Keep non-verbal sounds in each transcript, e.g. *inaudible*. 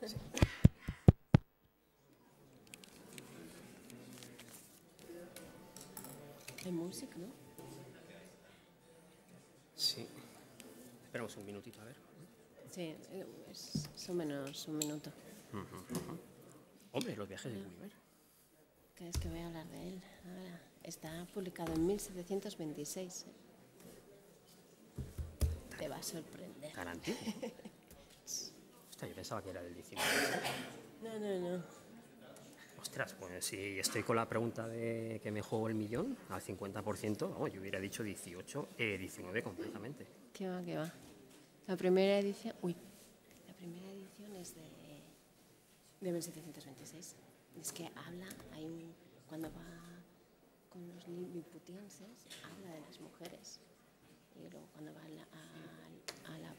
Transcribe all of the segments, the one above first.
Es música, ¿no? Sí. Esperamos un minutito, a ver. Sí, es, son menos un minuto. Hombre, los viajes de Gulliver. Ah. ¿Crees que voy a hablar de él? está publicado en 1726. ¿eh? Te va a sorprender. Garantía. *laughs* yo pensaba que era del 19. No, no, no. Ostras, pues si estoy con la pregunta de que me juego el millón al 50%, vamos, yo hubiera dicho 18, 19 eh, completamente. ¿Qué va, qué va? La primera edición, uy, la primera edición es de, de 1726. Es que habla, hay un, cuando va con los liliputienses, habla de las mujeres. Y luego cuando va a la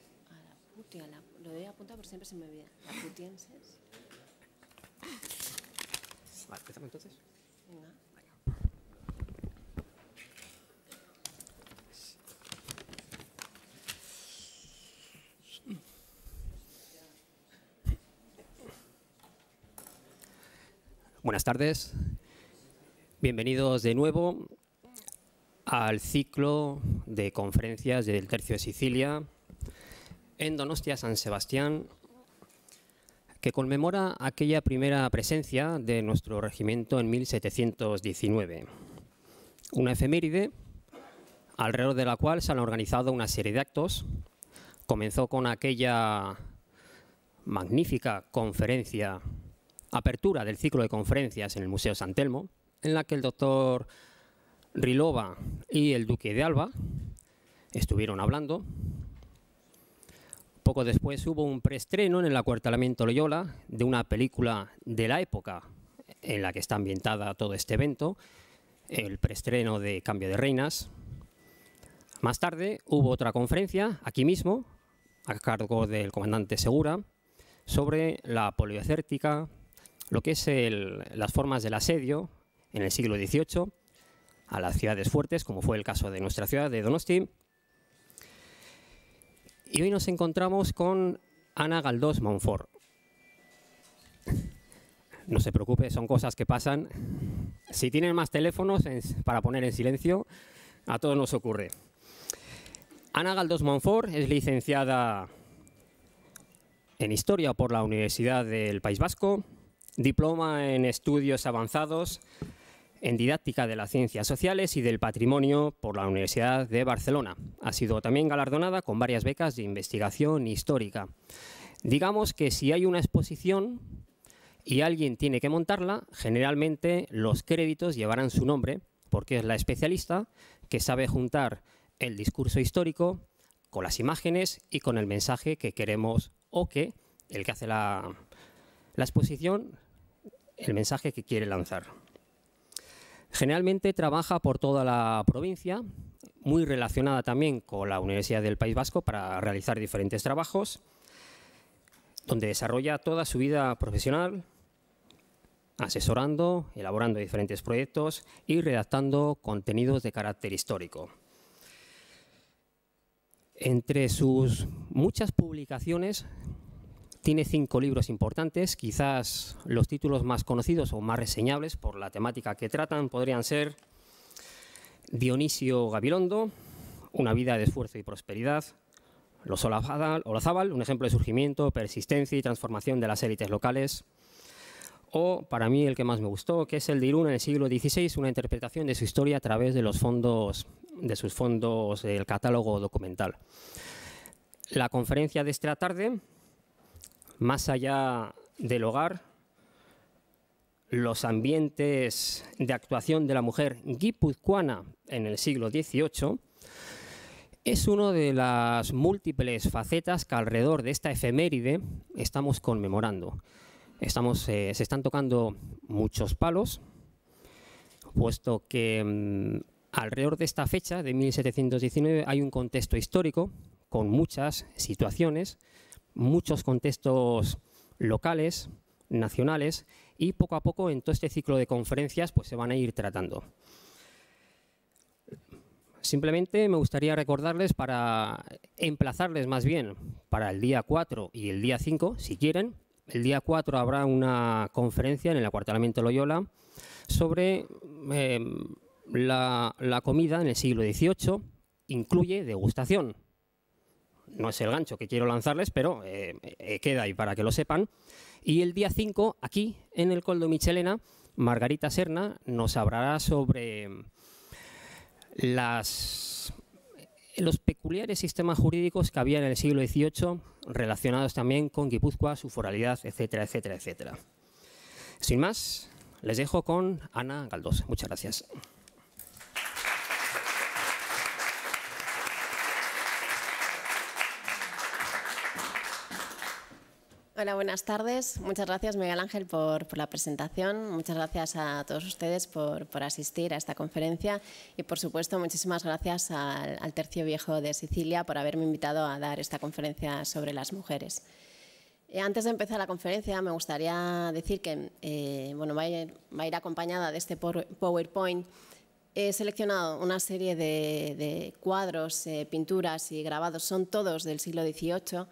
lo doy a apuntar porque siempre se me olvida. Vale, empezamos entonces. Buenas tardes. Bienvenidos de nuevo al ciclo de conferencias del Tercio de Sicilia en Donostia San Sebastián que conmemora aquella primera presencia de nuestro regimiento en 1719. Una efeméride alrededor de la cual se han organizado una serie de actos. Comenzó con aquella magnífica conferencia, apertura del ciclo de conferencias en el Museo San Telmo, en la que el doctor Rilova y el duque de Alba estuvieron hablando poco después hubo un preestreno en el acuartelamiento Loyola de una película de la época en la que está ambientada todo este evento, el preestreno de Cambio de Reinas. Más tarde hubo otra conferencia, aquí mismo, a cargo del comandante Segura, sobre la poliocértica, lo que es las formas del asedio en el siglo XVIII a las ciudades fuertes, como fue el caso de nuestra ciudad de Donosti, y hoy nos encontramos con Ana Galdós Monfort. No se preocupe, son cosas que pasan. Si tienen más teléfonos para poner en silencio, a todos nos ocurre. Ana Galdós Monfort es licenciada en Historia por la Universidad del País Vasco, diploma en Estudios Avanzados en Didáctica de las Ciencias Sociales y del Patrimonio por la Universidad de Barcelona. Ha sido también galardonada con varias becas de investigación histórica. Digamos que si hay una exposición y alguien tiene que montarla, generalmente los créditos llevarán su nombre, porque es la especialista que sabe juntar el discurso histórico con las imágenes y con el mensaje que queremos o que el que hace la, la exposición, el mensaje que quiere lanzar. Generalmente trabaja por toda la provincia, muy relacionada también con la Universidad del País Vasco para realizar diferentes trabajos, donde desarrolla toda su vida profesional, asesorando, elaborando diferentes proyectos y redactando contenidos de carácter histórico. Entre sus muchas publicaciones tiene cinco libros importantes, quizás los títulos más conocidos o más reseñables por la temática que tratan podrían ser Dionisio Gabilondo, Una vida de esfuerzo y prosperidad, Los Olazábal, un ejemplo de surgimiento, persistencia y transformación de las élites locales, o para mí el que más me gustó, que es el de Irún en el siglo XVI, una interpretación de su historia a través de los fondos, de sus fondos, el catálogo documental. La conferencia de esta tarde más allá del hogar, los ambientes de actuación de la mujer guipuzcoana en el siglo XVIII, es una de las múltiples facetas que alrededor de esta efeméride estamos conmemorando. Eh, se están tocando muchos palos, puesto que mm, alrededor de esta fecha, de 1719, hay un contexto histórico con muchas situaciones muchos contextos locales, nacionales, y poco a poco en todo este ciclo de conferencias pues, se van a ir tratando. Simplemente me gustaría recordarles para emplazarles más bien para el día 4 y el día 5, si quieren. El día 4 habrá una conferencia en el acuartelamiento Loyola sobre eh, la comida en el siglo XVIII, incluye degustación no es el gancho que quiero lanzarles, pero eh, eh, queda ahí para que lo sepan. Y el día 5, aquí en el Coldo Michelena, Margarita Serna nos hablará sobre las, los peculiares sistemas jurídicos que había en el siglo XVIII relacionados también con Guipúzcoa, su foralidad, etcétera, etcétera, etcétera. Sin más, les dejo con Ana Galdós. Muchas gracias. Hola, buenas tardes. Muchas gracias, Miguel Ángel, por, la presentación. Muchas gracias a todos ustedes por, asistir a esta conferencia. Y, por supuesto, muchísimas gracias al, Tercio Viejo de Sicilia por haberme invitado a dar esta conferencia sobre las mujeres. Eh, antes de empezar la conferencia, me gustaría decir que eh, bueno, va a, ir, acompañada de este PowerPoint. He seleccionado una serie de, cuadros, eh, pinturas y grabados. Son todos del siglo XVIII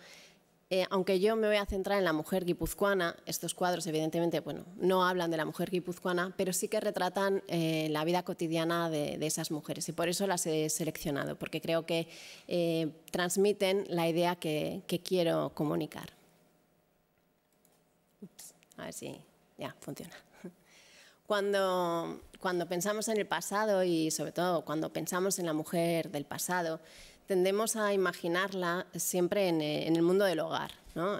eh, aunque yo me voy a centrar en la mujer guipuzcoana, estos cuadros evidentemente bueno, no hablan de la mujer guipuzcoana, pero sí que retratan eh, la vida cotidiana de, esas mujeres y por eso las he seleccionado, porque creo que eh, transmiten la idea que, quiero comunicar. a ver si ya funciona. Cuando, cuando pensamos en el pasado y sobre todo cuando pensamos en la mujer del pasado, tendemos a imaginarla siempre en, eh, el mundo del hogar,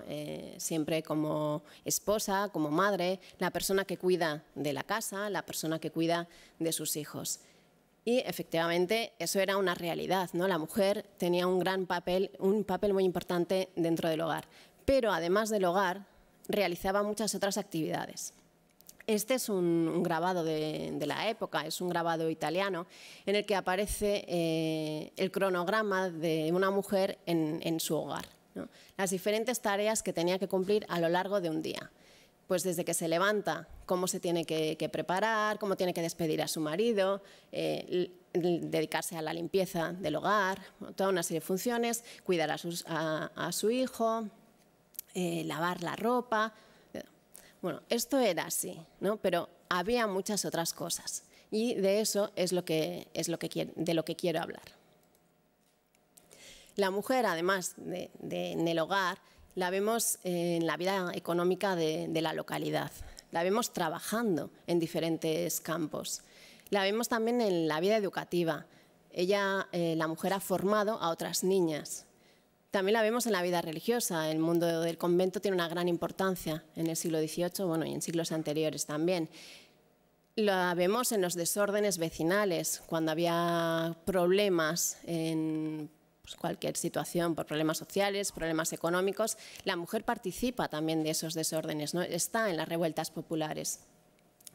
eh, siempre como esposa, como madre, la persona que cuida de la casa, la persona que cuida de sus hijos. Y efectivamente eso era una realidad, ¿no? la mujer tenía un gran papel, un papel muy importante dentro del hogar, pero además del hogar realizaba muchas otras actividades. Este es un, grabado de, la época, es un grabado italiano en el que aparece eh, el cronograma de una mujer en, su hogar, las diferentes tareas que tenía que cumplir a lo largo de un día pues desde que se levanta, cómo se tiene que, preparar, cómo tiene que despedir a su marido, eh, dedicarse a la limpieza del hogar, toda una serie de funciones, cuidar a, su hijo, eh, lavar la ropa, bueno, esto era así, ¿no? pero había muchas otras cosas y de eso es, lo que, es lo que, de lo que quiero hablar. La mujer, además de, en el hogar, la vemos en la vida económica de, la localidad, la vemos trabajando en diferentes campos, la vemos también en la vida educativa. Ella, eh, la mujer, ha formado a otras niñas, también la vemos en la vida religiosa. El mundo del convento tiene una gran importancia en el siglo XVIII bueno, y en siglos anteriores también. La vemos en los desórdenes vecinales, cuando había problemas en pues, cualquier situación, por problemas sociales, problemas económicos. La mujer participa también de esos desórdenes, está en las revueltas populares.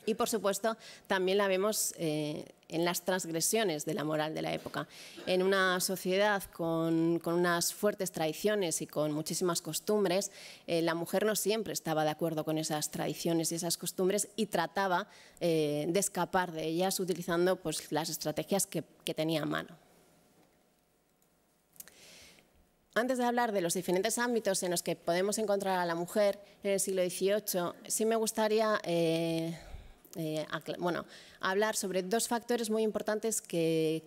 Y por supuesto, también la vemos eh, en las transgresiones de la moral de la época. En una sociedad con, unas fuertes tradiciones y con muchísimas costumbres, eh, la mujer no siempre estaba de acuerdo con esas tradiciones y esas costumbres y trataba eh, de escapar de ellas utilizando pues, las estrategias que, tenía a mano. Antes de hablar de los diferentes ámbitos en los que podemos encontrar a la mujer en el siglo XVIII, sí me gustaría eh, bueno, hablar sobre dos factores muy importantes que,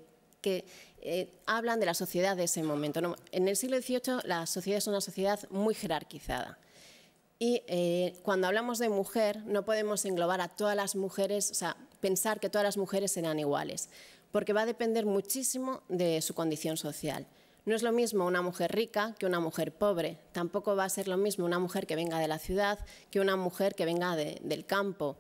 eh, hablan de la sociedad de ese momento. En el siglo XVIII la sociedad es una sociedad muy jerarquizada. Y eh, cuando hablamos de mujer, no podemos englobar a todas las mujeres, o sea, pensar que todas las mujeres serán iguales, porque va a depender muchísimo de su condición social. No es lo mismo una mujer rica que una mujer pobre, tampoco va a ser lo mismo una mujer que venga de la ciudad que una mujer que venga del campo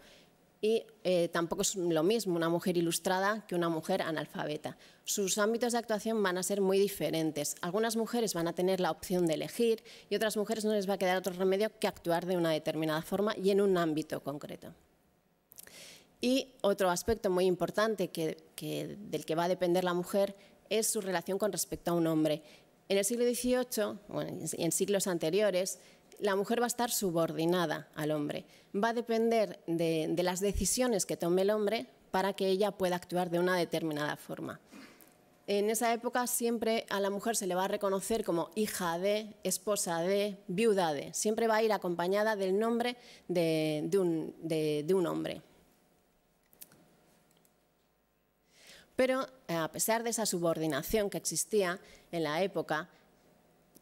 y eh, tampoco es lo mismo una mujer ilustrada que una mujer analfabeta. Sus ámbitos de actuación van a ser muy diferentes. Algunas mujeres van a tener la opción de elegir y otras mujeres no les va a quedar otro remedio que actuar de una determinada forma y en un ámbito concreto. Y otro aspecto muy importante del que va a depender la mujer es su relación con respecto a un hombre. En el siglo XVIII, y en siglos anteriores, la mujer va a estar subordinada al hombre. Va a depender de, las decisiones que tome el hombre para que ella pueda actuar de una determinada forma. En esa época siempre a la mujer se le va a reconocer como hija de, esposa de, viuda de. Siempre va a ir acompañada del nombre de un, hombre. Pero a pesar de esa subordinación que existía en la época,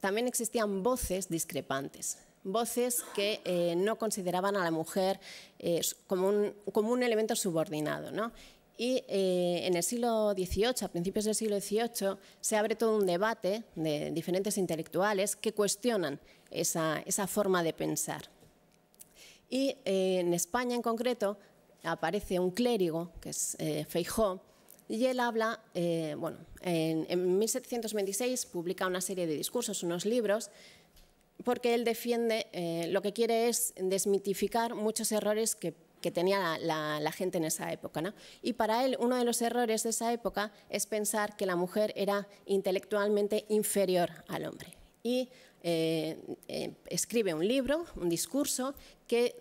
también existían voces discrepantes, voces que eh, no consideraban a la mujer eh, como, un, elemento subordinado. Y eh, en el siglo XVIII, a principios del siglo XVIII, se abre todo un debate de diferentes intelectuales que cuestionan esa, esa forma de pensar. Y en España en concreto aparece un clérigo, que es Feijó, y él habla, eh, bueno, en, 1726 publica una serie de discursos, unos libros, porque él defiende, eh, lo que quiere es desmitificar muchos errores que, tenía la, gente en esa época. Y para él, uno de los errores de esa época es pensar que la mujer era intelectualmente inferior al hombre. Y eh, escribe un libro, un discurso, que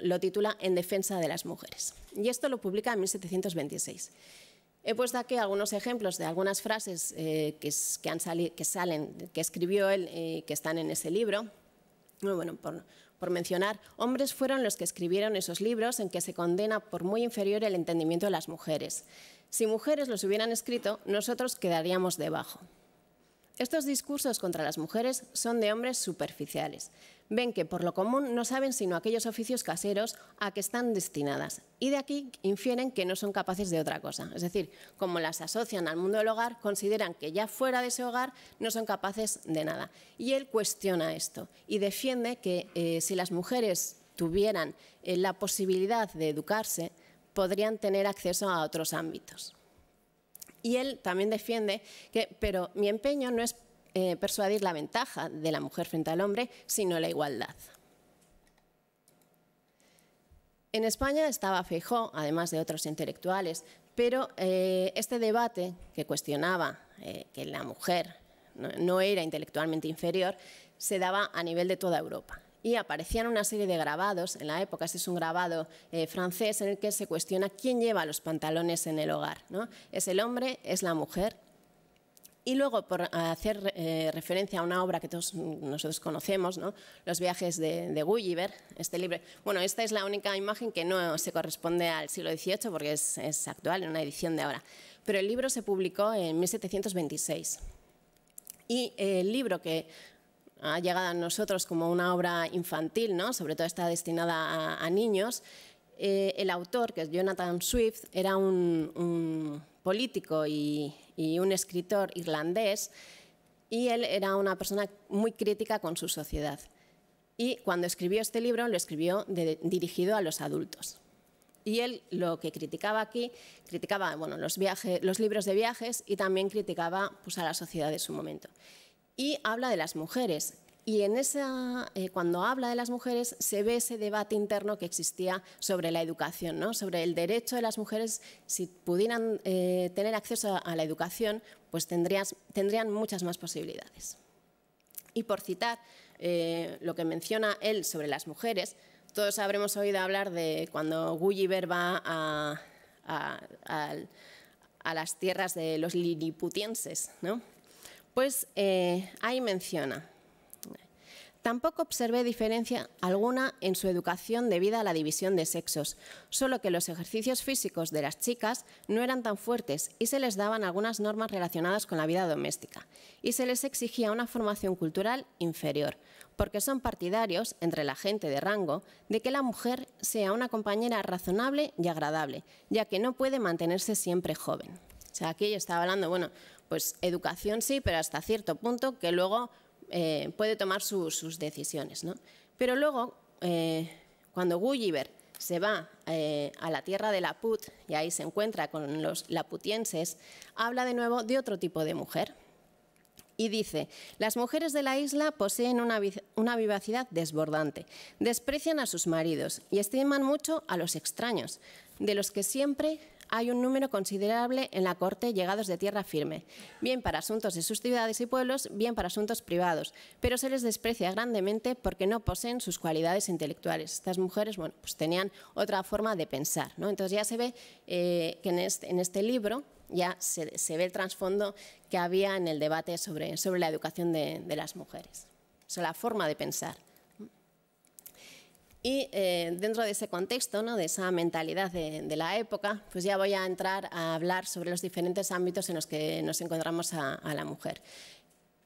lo titula En defensa de las mujeres. Y esto lo publica en 1726. He puesto aquí algunos ejemplos de algunas frases eh, que, salen, que escribió él y eh, que están en ese libro. bueno, por, por mencionar, hombres fueron los que escribieron esos libros en que se condena por muy inferior el entendimiento de las mujeres. Si mujeres los hubieran escrito, nosotros quedaríamos debajo. Estos discursos contra las mujeres son de hombres superficiales ven que por lo común no saben sino aquellos oficios caseros a que están destinadas y de aquí infieren que no son capaces de otra cosa. Es decir, como las asocian al mundo del hogar, consideran que ya fuera de ese hogar no son capaces de nada. Y él cuestiona esto y defiende que eh, si las mujeres tuvieran eh, la posibilidad de educarse, podrían tener acceso a otros ámbitos. Y él también defiende que, pero mi empeño no es eh, persuadir la ventaja de la mujer frente al hombre, sino la igualdad. En España estaba Feijó, además de otros intelectuales, pero eh, este debate que cuestionaba eh, que la mujer no, era intelectualmente inferior se daba a nivel de toda Europa y aparecían una serie de grabados, en la época este es un grabado francés en el que se cuestiona quién lleva los pantalones en el hogar, ¿no? ¿Es el hombre? ¿Es la mujer? Y luego, por hacer eh, referencia a una obra que todos nosotros conocemos, Los viajes de, Gulliver, este libro. Bueno, esta es la única imagen que no se corresponde al siglo XVIII porque es, actual, en una edición de ahora. Pero el libro se publicó en 1726. Y el libro que ha llegado a nosotros como una obra infantil, ¿no? sobre todo está destinada a, niños, eh, el autor, que es Jonathan Swift, era un político y, y un escritor irlandés, y él era una persona muy crítica con su sociedad. Y cuando escribió este libro, lo escribió dirigido a los adultos. Y él lo que criticaba aquí, criticaba bueno, los, viajes, los libros de viajes y también criticaba pues, a la sociedad de su momento. Y habla de las mujeres, y en esa, eh, cuando habla de las mujeres se ve ese debate interno que existía sobre la educación, ¿no? sobre el derecho de las mujeres, si pudieran eh, tener acceso a la educación, pues tendrías, tendrían muchas más posibilidades. Y por citar eh, lo que menciona él sobre las mujeres, todos habremos oído hablar de cuando Gulliver va a, a, las tierras de los liliputienses, ¿no? Pues ahí menciona Tampoco observé diferencia alguna en su educación debido a la división de sexos, solo que los ejercicios físicos de las chicas no eran tan fuertes y se les daban algunas normas relacionadas con la vida doméstica, y se les exigía una formación cultural inferior, porque son partidarios, entre la gente de rango, de que la mujer sea una compañera razonable y agradable, ya que no puede mantenerse siempre joven. O sea, aquí yo estaba hablando, bueno, pues educación sí, pero hasta cierto punto que luego eh, puede tomar sus decisiones. ¿no? Pero luego, eh, cuando Gulliver se va eh, a la tierra de Laput y ahí se encuentra con los laputienses, habla de nuevo de otro tipo de mujer. Y dice, las mujeres de la isla poseen una vivacidad desbordante, desprecian a sus maridos y estiman mucho a los extraños, de los que siempre hay un número considerable en la Corte llegados de tierra firme, bien para asuntos de sus ciudades y pueblos, bien para asuntos privados, pero se les desprecia grandemente porque no poseen sus cualidades intelectuales. Estas mujeres bueno, pues tenían otra forma de pensar. ¿no? Entonces ya se ve eh, que este, en este, libro ya se, ve el trasfondo que había en el debate sobre, la educación de, las mujeres, sobre la forma de pensar. Y eh, dentro de ese contexto, ¿no? de esa mentalidad de, la época, pues ya voy a entrar a hablar sobre los diferentes ámbitos en los que nos encontramos a, la mujer.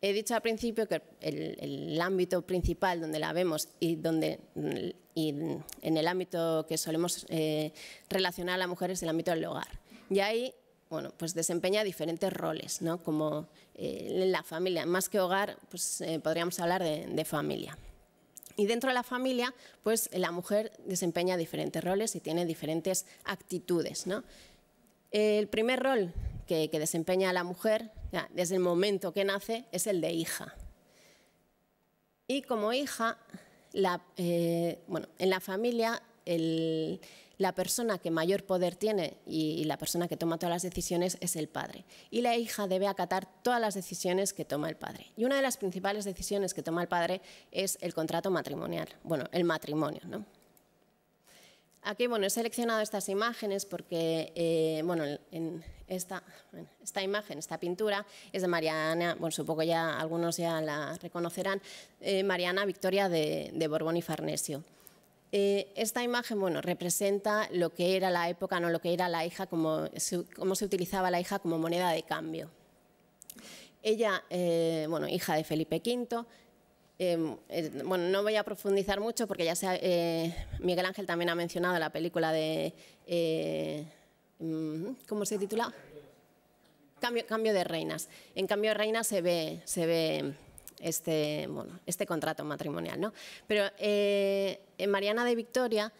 He dicho al principio que el, ámbito principal donde la vemos y, donde, en el ámbito que solemos eh, relacionar a la mujer es el ámbito del hogar. Y ahí bueno, pues desempeña diferentes roles, ¿no? como eh, en la familia. Más que hogar, pues, podríamos hablar de familia. Y dentro de la familia, pues la mujer desempeña diferentes roles y tiene diferentes actitudes. El primer rol que, desempeña la mujer desde el momento que nace es el de hija. Y como hija, eh, bueno, en la familia la persona que mayor poder tiene y, la persona que toma todas las decisiones es el padre. Y la hija debe acatar todas las decisiones que toma el padre. Y una de las principales decisiones que toma el padre es el contrato matrimonial, bueno, el matrimonio, ¿no? Aquí, bueno, he seleccionado estas imágenes porque, eh, bueno, en esta, imagen, esta pintura, es de Mariana, bueno, supongo ya algunos ya la reconocerán, eh, Mariana Victoria de Borbón y Farnesio. Eh, esta imagen bueno, representa lo que era la época, no lo que era la hija, cómo se, utilizaba la hija como moneda de cambio. Ella, eh, bueno, hija de Felipe V, em, bueno, no voy a profundizar mucho porque ya sea, eh, Miguel Ángel también ha mencionado la película de... Mm, ¿Cómo se titula? Cambio, cambio de reinas. En cambio de reinas se ve, se ve este, este, contrato matrimonial. ¿no? Pero eh, en Mariana de Victoria,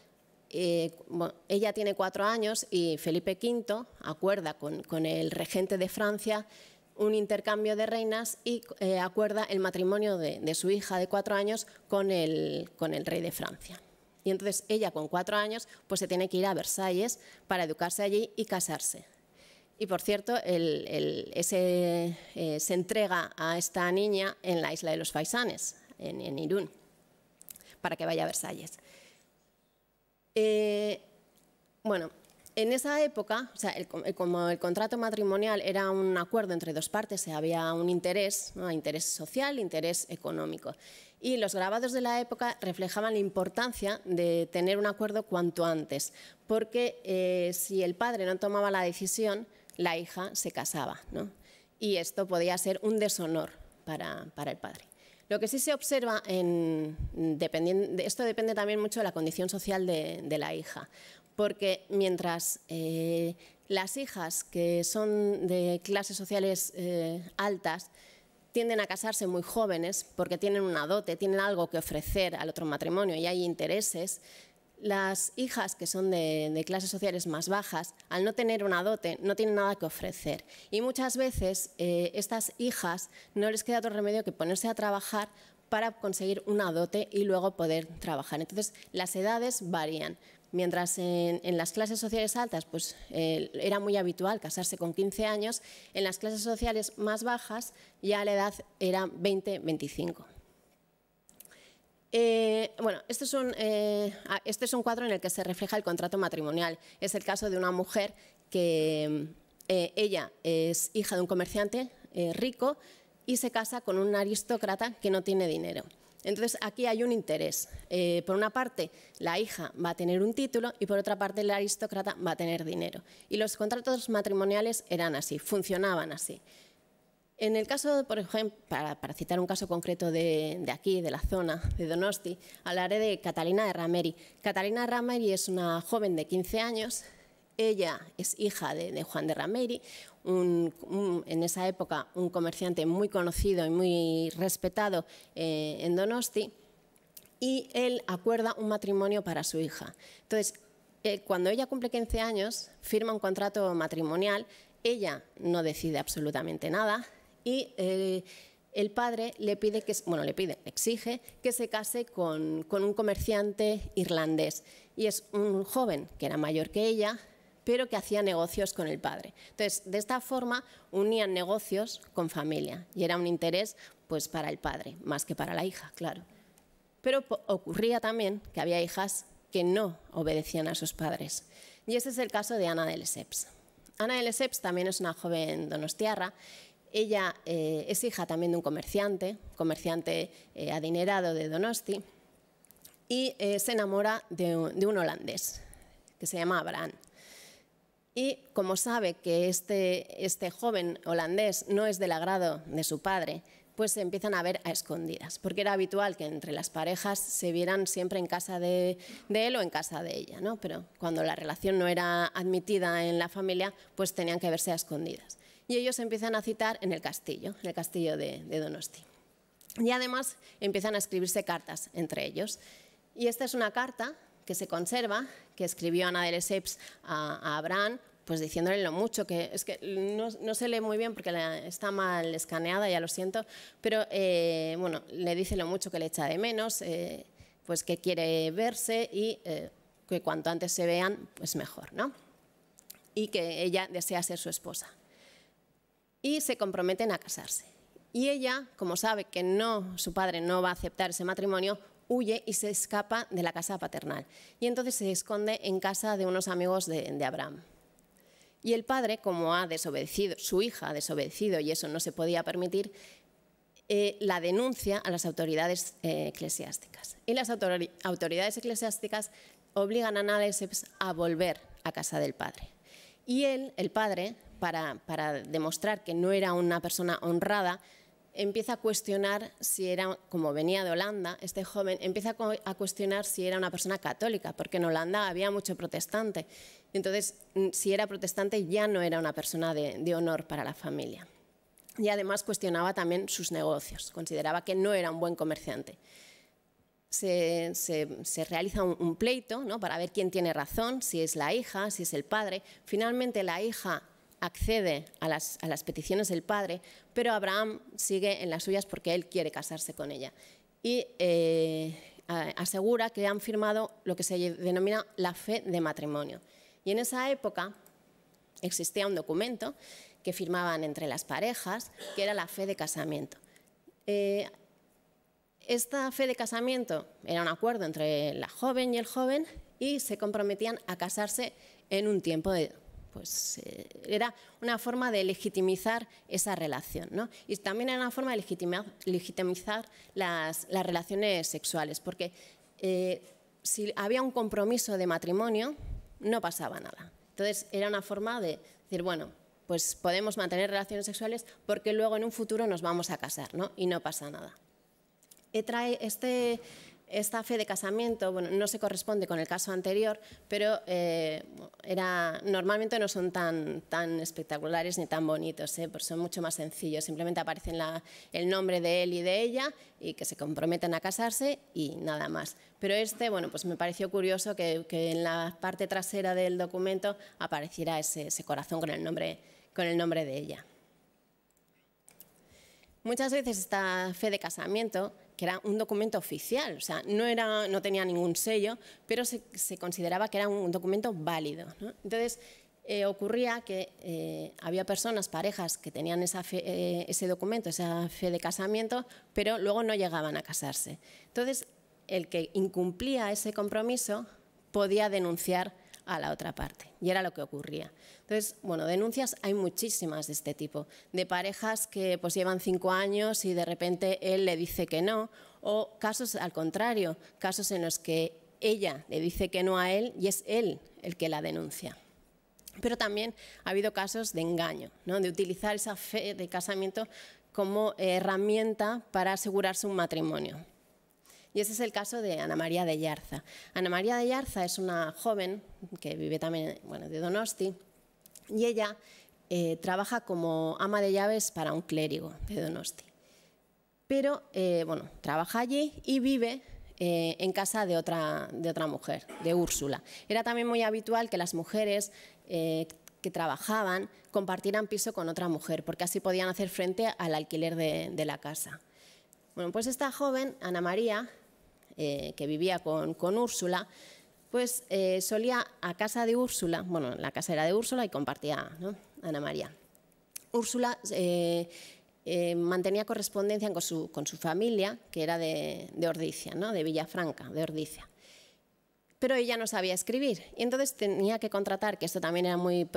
eh, ella tiene cuatro años y Felipe V acuerda con, el regente de Francia un intercambio de reinas y eh, acuerda el matrimonio de, su hija de cuatro años con el, con el rey de Francia. Y entonces ella con cuatro años pues se tiene que ir a Versalles para educarse allí y casarse. Y por cierto, ese, eh, se entrega a esta niña en la isla de los Faisanes, en, Irún, para que vaya a Versalles. Eh, bueno, en esa época, como el contrato matrimonial era un acuerdo entre dos partes, había un interés, interés social, interés económico. Y los grabados de la época reflejaban la importancia de tener un acuerdo cuanto antes, porque eh, si el padre no tomaba la decisión, la hija se casaba. ¿no? Y esto podía ser un deshonor para, el padre. Lo que sí se observa, en, esto depende también mucho de la condición social de, la hija, porque mientras eh, las hijas que son de clases sociales eh, altas tienden a casarse muy jóvenes porque tienen una dote, tienen algo que ofrecer al otro matrimonio y hay intereses, las hijas que son de, clases sociales más bajas, al no tener una dote, no tienen nada que ofrecer. Y muchas veces eh, estas hijas no les queda otro remedio que ponerse a trabajar para conseguir una dote y luego poder trabajar. Entonces, las edades varían. Mientras en, las clases sociales altas pues, eh, era muy habitual casarse con 15 años, en las clases sociales más bajas ya la edad era 20-25. Eh, bueno, este, eh, ah, este es, un, cuadro en el que se refleja el contrato matrimonial. Es el caso de una mujer que eh, ella es hija de un comerciante rico y se casa con un aristócrata que no tiene dinero. Entonces, aquí hay un interés. por una parte, la hija va a tener un título y por otra parte, el aristócrata va a tener dinero. Y los contratos matrimoniales eran así, funcionaban así. En el caso, por ejemplo, para, citar un caso concreto de, aquí, de la zona, de Donosti, hablaré de Catalina de Rameri. Catalina de Rameri es una joven de 15 años. Ella es hija de, Juan de Rameri, en esa época un comerciante muy conocido y muy respetado eh, en Donosti. Y él acuerda un matrimonio para su hija. Entonces, eh, cuando ella cumple 15 años, firma un contrato matrimonial. Ella no decide absolutamente nada, y eh, el padre le pide que, bueno, le pide, exige que se case con, un comerciante irlandés. Y es un joven que era mayor que ella, pero que hacía negocios con el padre. Entonces, de esta forma unían negocios con familia y era un interés pues para el padre, más que para la hija, claro. Pero ocurría también que había hijas que no obedecían a sus padres. Y ese es el caso de Ana de Lesseps. Ana de Lesseps también es una joven donostiarra ella eh, es hija también de un comerciante, comerciante eh, adinerado de Donosti, y eh, se enamora de un, holandés que se llama Abraham. Y como sabe que este, este, joven holandés no es del agrado de su padre, pues se empiezan a ver a escondidas, porque era habitual que entre las parejas se vieran siempre en casa de, de, él o en casa de ella, ¿no? pero cuando la relación no era admitida en la familia, pues tenían que verse a escondidas y ellos empiezan a citar en el castillo, en el castillo de, Donosti. Y además empiezan a escribirse cartas entre ellos. Y esta es una carta que se conserva, que escribió Ana de Lesseps a, Abraham pues diciéndole lo mucho que es que no, se lee muy bien porque está mal escaneada, ya lo siento, pero eh, bueno, le dice lo mucho que le echa de menos, eh, pues que quiere verse y eh, que cuanto antes se vean, pues mejor, ¿no? Y que ella desea ser su esposa y se comprometen a casarse. Y ella, como sabe que no, su padre no va a aceptar ese matrimonio, huye y se escapa de la casa paternal. Y entonces se esconde en casa de unos amigos de, Abraham. Y el padre, como ha desobedecido, su hija ha desobedecido y eso no se podía permitir, eh, la denuncia a las autoridades eh, eclesiásticas. Y las autoridades eclesiásticas obligan a Analeseps a volver a casa del padre. Y él, el padre, para, demostrar que no era una persona honrada, empieza a cuestionar si era, como venía de Holanda, este joven empieza a cuestionar si era una persona católica, porque en Holanda había mucho protestante. Entonces, mm, si era protestante ya no era una persona de, honor para la familia. Y además cuestionaba también sus negocios, consideraba que no era un buen comerciante. Se, realiza un, un pleito ¿no? para ver quién tiene razón, si es la hija, si es el padre. Finalmente la hija accede a las, peticiones del padre, pero Abraham sigue en las suyas porque él quiere casarse con ella. Y eh, asegura que han firmado lo que se denomina la fe de matrimonio. Y en esa época existía un documento que firmaban entre las parejas, que era la fe de casamiento. Eh, esta fe de casamiento era un acuerdo entre la joven y el joven y se comprometían a casarse en un tiempo de, pues eh, era una forma de legitimizar esa relación. ¿no? Y también era una forma de legitimizar, las, relaciones sexuales, porque eh, si había un compromiso de matrimonio, no pasaba nada. Entonces era una forma de decir, bueno, pues podemos mantener relaciones sexuales porque luego en un futuro nos vamos a casar ¿no? y no pasa nada. He trae, este, esta fe de casamiento no se corresponde con el caso anterior, pero eh, era, normalmente no son tan, tan espectaculares ni tan bonitos, ¿eh? pues son mucho más sencillos. Simplemente aparecen el nombre de él y de ella y que se comprometen a casarse y nada más. Pero este, bueno, pues me pareció curioso que, en la parte trasera del documento apareciera ese, corazón con el nombre, con el nombre de ella. Muchas veces esta fe de casamiento que era un documento oficial, o sea, no, era, no tenía ningún sello, pero se, consideraba que era un documento válido. Entonces, eh, ocurría que eh, había personas, parejas, que tenían eh, ese documento, esa fe de casamiento, pero luego no llegaban a casarse. Entonces, el que incumplía ese compromiso podía denunciar a la otra parte. Y era lo que ocurría. Entonces, bueno, denuncias hay muchísimas de este tipo, de parejas que pues llevan cinco años y de repente él le dice que no, o casos al contrario, casos en los que ella le dice que no a él y es él el que la denuncia. Pero también ha habido casos de engaño, ¿no? de utilizar esa fe de casamiento como herramienta para asegurarse un matrimonio. Y ese es el caso de Ana María de Yarza. Ana María de Yarza es una joven que vive también bueno, de Donosti y ella eh, trabaja como ama de llaves para un clérigo de Donosti. Pero, eh, bueno, trabaja allí y vive eh, en casa de otra, de otra mujer, de Úrsula. Era también muy habitual que las mujeres que trabajaban compartieran piso con otra mujer, porque así podían hacer frente al alquiler de, de la casa. Bueno, pues esta joven, Ana María, eh, que vivía con, con Úrsula, pues eh, solía a casa de Úrsula, bueno, la casa era de Úrsula y compartía ¿no? Ana María. Úrsula eh, mantenía correspondencia con su, con su, familia, que era de, de Ordicia, ¿no? de Villafranca, de Ordicia. Pero ella no sabía escribir y entonces tenía que contratar, que esto también era muy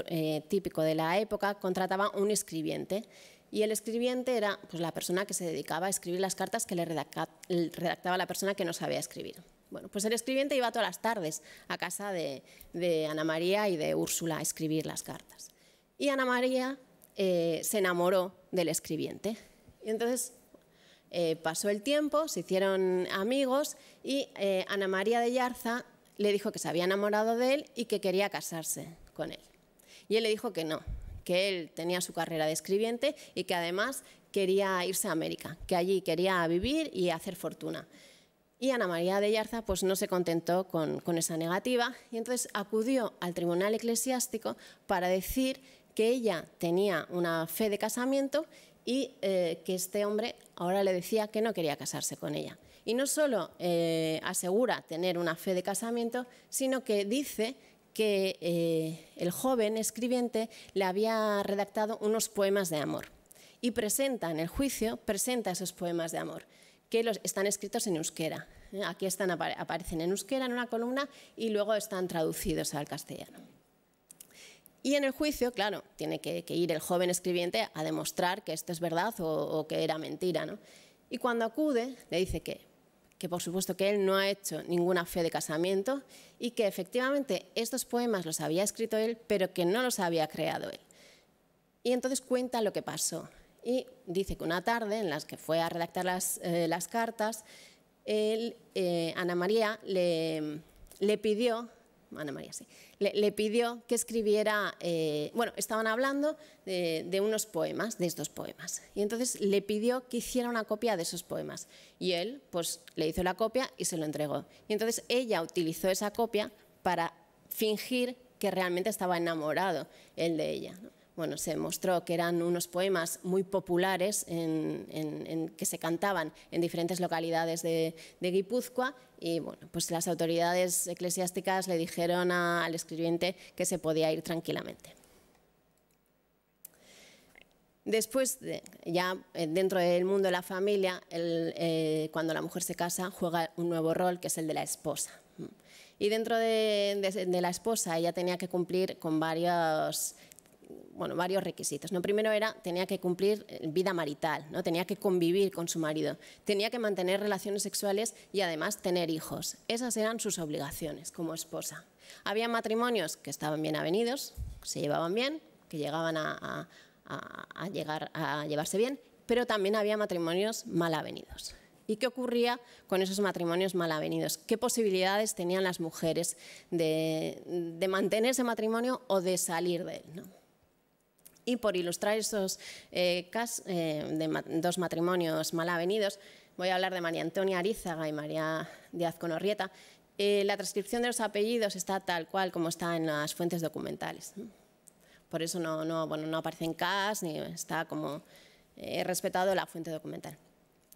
típico de la época, contrataba un escribiente. Y el escribiente era pues, la persona que se dedicaba a escribir las cartas que le redactaba la persona que no sabía escribir. Bueno, pues el escribiente iba todas las tardes a casa de, Ana María y de Úrsula a escribir las cartas. Y Ana María eh, se enamoró del escribiente. Y entonces eh, pasó el tiempo, se hicieron amigos y eh, Ana María de Yarza le dijo que se había enamorado de él y que quería casarse con él. Y él le dijo que no, que él tenía su carrera de escribiente y que además quería irse a América, que allí quería vivir y hacer fortuna. Y Ana María de Yarza pues, no se contentó con, esa negativa y entonces acudió al tribunal eclesiástico para decir que ella tenía una fe de casamiento y eh, que este hombre ahora le decía que no quería casarse con ella. Y no solo eh, asegura tener una fe de casamiento, sino que dice que eh, el joven escribiente le había redactado unos poemas de amor. Y presenta en el juicio, presenta esos poemas de amor, que los, están escritos en euskera. ¿eh? Aquí están, aparecen en euskera en una columna y luego están traducidos al castellano. Y en el juicio, claro, tiene que, ir el joven escribiente a demostrar que esto es verdad o, que era mentira. Y cuando acude, le dice que que por supuesto que él no ha hecho ninguna fe de casamiento y que efectivamente estos poemas los había escrito él, pero que no los había creado él. Y entonces cuenta lo que pasó. Y dice que una tarde en las que fue a redactar las, eh, cartas, él, eh, Ana María le pidió Ana María, sí, le, pidió que escribiera, eh, bueno, estaban hablando de, unos poemas, de estos poemas, y entonces le pidió que hiciera una copia de esos poemas, y él, pues, le hizo la copia y se lo entregó. Y entonces ella utilizó esa copia para fingir que realmente estaba enamorado él de ella. ¿no? bueno, se mostró que eran unos poemas muy populares en, que se cantaban en diferentes localidades de, Guipúzcoa y bueno, pues las autoridades eclesiásticas le dijeron al escribiente que se podía ir tranquilamente. Después, ya eh, dentro del mundo de la familia, eh, cuando la mujer se casa, juega un nuevo rol que es el de la esposa. Y dentro de, de, la esposa ella tenía que cumplir con varios bueno, varios requisitos. ¿no? Primero era, tenía que cumplir eh, vida marital, ¿no? tenía que convivir con su marido, tenía que mantener relaciones sexuales y además tener hijos. Esas eran sus obligaciones como esposa. Había matrimonios que estaban bien avenidos, se llevaban bien, que llegaban a, llevarse bien, pero también había matrimonios mal avenidos. ¿Y qué ocurría con esos matrimonios mal avenidos? ¿Qué posibilidades tenían las mujeres de, mantener ese matrimonio o de salir de él? Y por ilustrar esos eh, eh de dos matrimonios mal avenidos, voy a hablar de María Antonia Arizaga y María Díaz Conorrieta. Eh, la transcripción de los apellidos está tal cual como está en las fuentes documentales. Por eso no, no, bueno, aparecen CAS ni está como eh, respetado la fuente documental.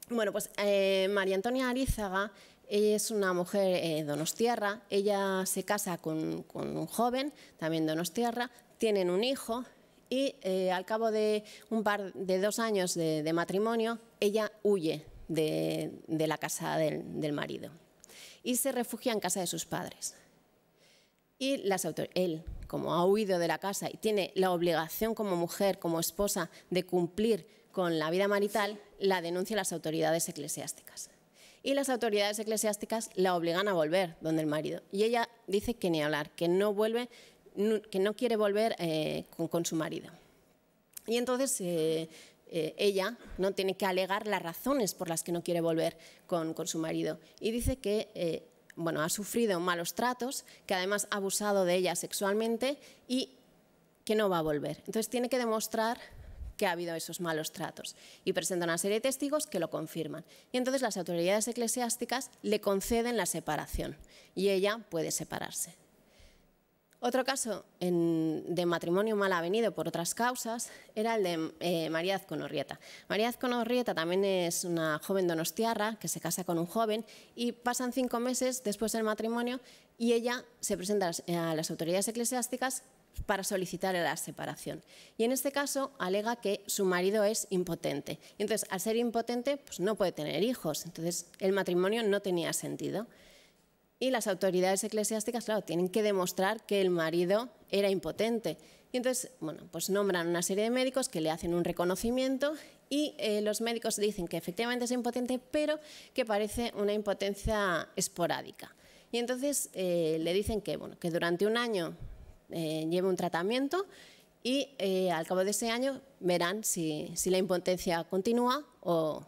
Bueno, pues eh, María Antonia Arizaga es una mujer donostierra, ella se casa con, con, un joven, también donostierra, tienen un hijo, y eh, al cabo de un par de dos años de, matrimonio, ella huye de, la casa del, marido y se refugia en casa de sus padres. Y él, como ha huido de la casa y tiene la obligación como mujer, como esposa, de cumplir con la vida marital, la denuncia a las autoridades eclesiásticas. Y las autoridades eclesiásticas la obligan a volver donde el marido. Y ella dice que ni hablar, que no vuelve que no quiere volver eh, con, su marido. Y entonces eh, eh, ella no tiene que alegar las razones por las que no quiere volver con, su marido. Y dice que bueno, ha sufrido malos tratos, que además ha abusado de ella sexualmente y que no va a volver. Entonces tiene que demostrar que ha habido esos malos tratos y presenta una serie de testigos que lo confirman. Y entonces las autoridades eclesiásticas le conceden la separación y ella puede separarse. Otro caso de matrimonio mal avenido por otras causas era el de eh, María Azconorrieta. María Azconorrieta también es una joven donostiarra que se casa con un joven y pasan cinco meses después del matrimonio y ella se presenta a las eh, autoridades eclesiásticas para solicitar la separación. Y en este caso alega que su marido es impotente. entonces, al ser impotente, pues no puede tener hijos. Entonces, el matrimonio no tenía sentido y las autoridades eclesiásticas, claro, tienen que demostrar que el marido era impotente. Y entonces, bueno, pues nombran una serie de médicos que le hacen un reconocimiento y eh, los médicos dicen que efectivamente es impotente, pero que parece una impotencia esporádica. Y entonces eh, le dicen que, bueno, que durante un año eh, lleve un tratamiento y al cabo de ese año verán si, la impotencia continúa o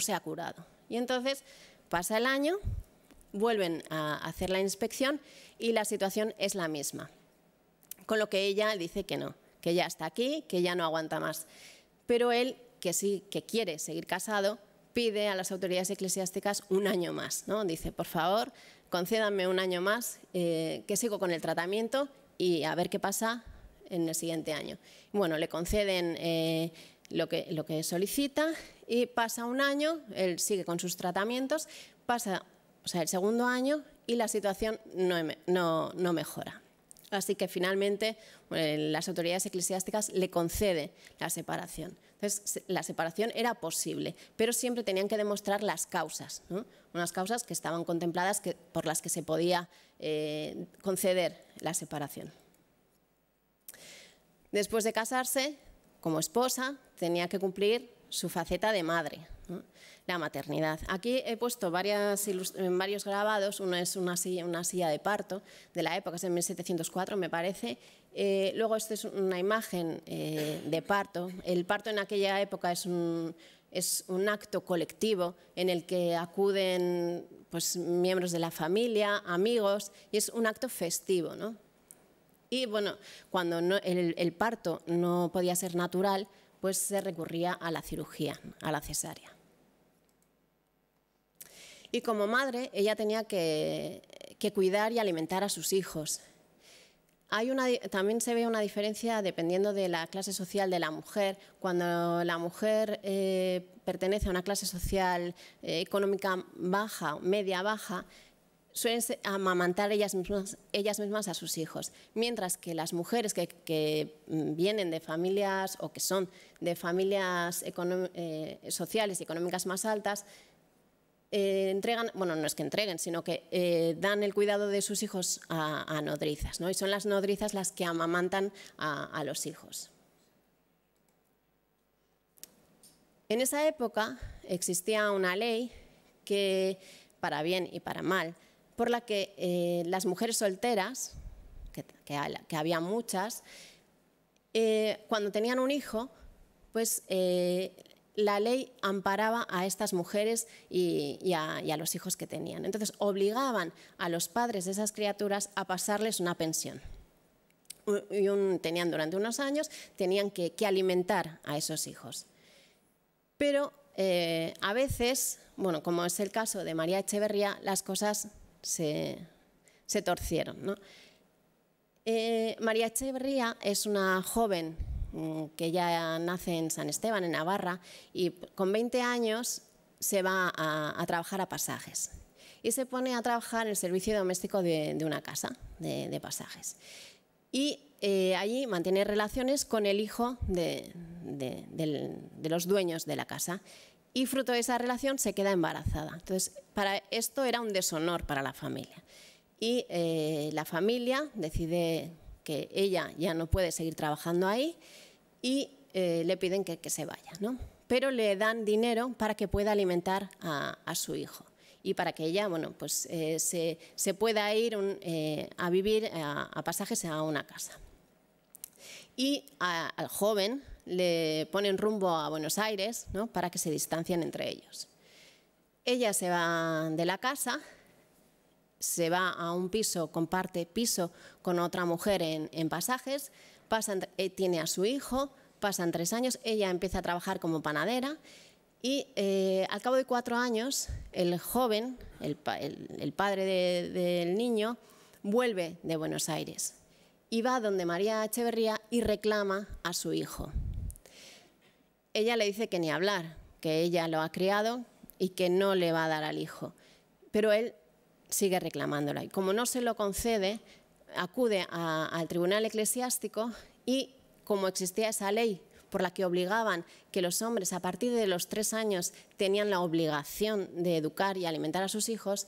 se ha curado. Y entonces pasa el año vuelven a hacer la inspección y la situación es la misma. Con lo que ella dice que no, que ya está aquí, que ya no aguanta más. Pero él, que sí, que quiere seguir casado, pide a las autoridades eclesiásticas un año más. ¿no? Dice, por favor, concédanme un año más, eh, que sigo con el tratamiento y a ver qué pasa en el siguiente año. Bueno, le conceden eh, lo, que, lo que solicita y pasa un año, él sigue con sus tratamientos, pasa o sea, el segundo año, y la situación no, mejora. Así que finalmente las autoridades eclesiásticas le conceden la separación. Entonces, la separación era posible, pero siempre tenían que demostrar las causas, unas causas que estaban contempladas por las que se podía eh, conceder la separación. Después de casarse, como esposa, tenía que cumplir su faceta de madre, la maternidad. Aquí he puesto varios grabados, uno es una silla, de parto de la época, es de 1704 me parece, eh, luego esta es una imagen eh, de parto, el parto en aquella época es un, acto colectivo en el que acuden pues, miembros de la familia, amigos, y es un acto festivo. Y bueno, cuando el parto no podía ser natural, pues se recurría a la cirugía, a la cesárea. Y como madre, ella tenía que, cuidar y alimentar a sus hijos. Hay también se ve una diferencia dependiendo de la clase social de la mujer. Cuando la mujer eh, pertenece a una clase social eh, económica baja, media baja, suelen amamantar ellas mismas, a sus hijos, mientras que las mujeres que, mm, vienen de familias o que son de familias eh, sociales y económicas más altas, eh, entregan, bueno, no es que entreguen, sino que eh, dan el cuidado de sus hijos a, nodrizas, Y son las nodrizas las que amamantan a los hijos. En esa época existía una ley que, para bien y para mal, por la que eh, las mujeres solteras, que, había muchas, eh, cuando tenían un hijo, pues eh, la ley amparaba a estas mujeres y, a, los hijos que tenían. Entonces obligaban a los padres de esas criaturas a pasarles una pensión. Y tenían durante unos años, tenían que, alimentar a esos hijos. Pero a veces, bueno, como es el caso de María Echeverría, las cosas se, se torcieron. Eh, María Echeverría es una joven mm, que ya nace en San Esteban, en Navarra, y con 20 años se va a, trabajar a pasajes. Y se pone a trabajar en el servicio doméstico de, una casa de, pasajes. Y eh, allí mantiene relaciones con el hijo de, los dueños de la casa y fruto de esa relación se queda embarazada. Entonces, para esto era un deshonor para la familia. Y eh, la familia decide que ella ya no puede seguir trabajando ahí y eh, le piden que, se vaya, ¿no? Pero le dan dinero para que pueda alimentar a, su hijo y para que ella bueno, pues, eh, se, pueda ir a vivir a, pasajes a una casa. Y al joven, le ponen rumbo a Buenos Aires ¿no? para que se distancien entre ellos. Ella se va de la casa, se va a un piso, comparte piso con otra mujer en, pasajes, eh, tiene a su hijo, pasan tres años, ella empieza a trabajar como panadera y eh, al cabo de cuatro años el joven, el, padre del niño, vuelve de Buenos Aires y va donde María Echeverría y reclama a su hijo. Ella le dice que ni hablar, que ella lo ha criado y que no le va a dar al hijo. Pero él sigue reclamándola y como no se lo concede, acude al tribunal eclesiástico y como existía esa ley por la que obligaban que los hombres a partir de los tres años tenían la obligación de educar y alimentar a sus hijos,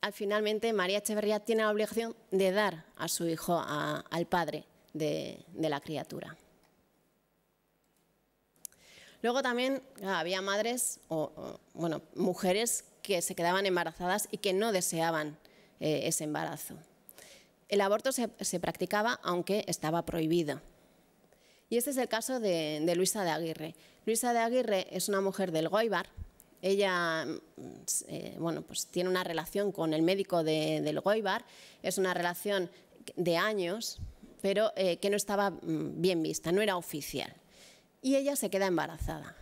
al finalmente María Echeverría tiene la obligación de dar a su hijo al padre de la criatura. Luego también ah, había madres o, bueno, mujeres que se quedaban embarazadas y que no deseaban eh, ese embarazo. El aborto se, practicaba aunque estaba prohibido. Y este es el caso de, Luisa de Aguirre. Luisa de Aguirre es una mujer del Goibar, ella mm, eh, bueno, pues tiene una relación con el médico del Goibar, es una relación de años, pero eh, que no estaba mm, bien vista, no era oficial y ella se queda embarazada.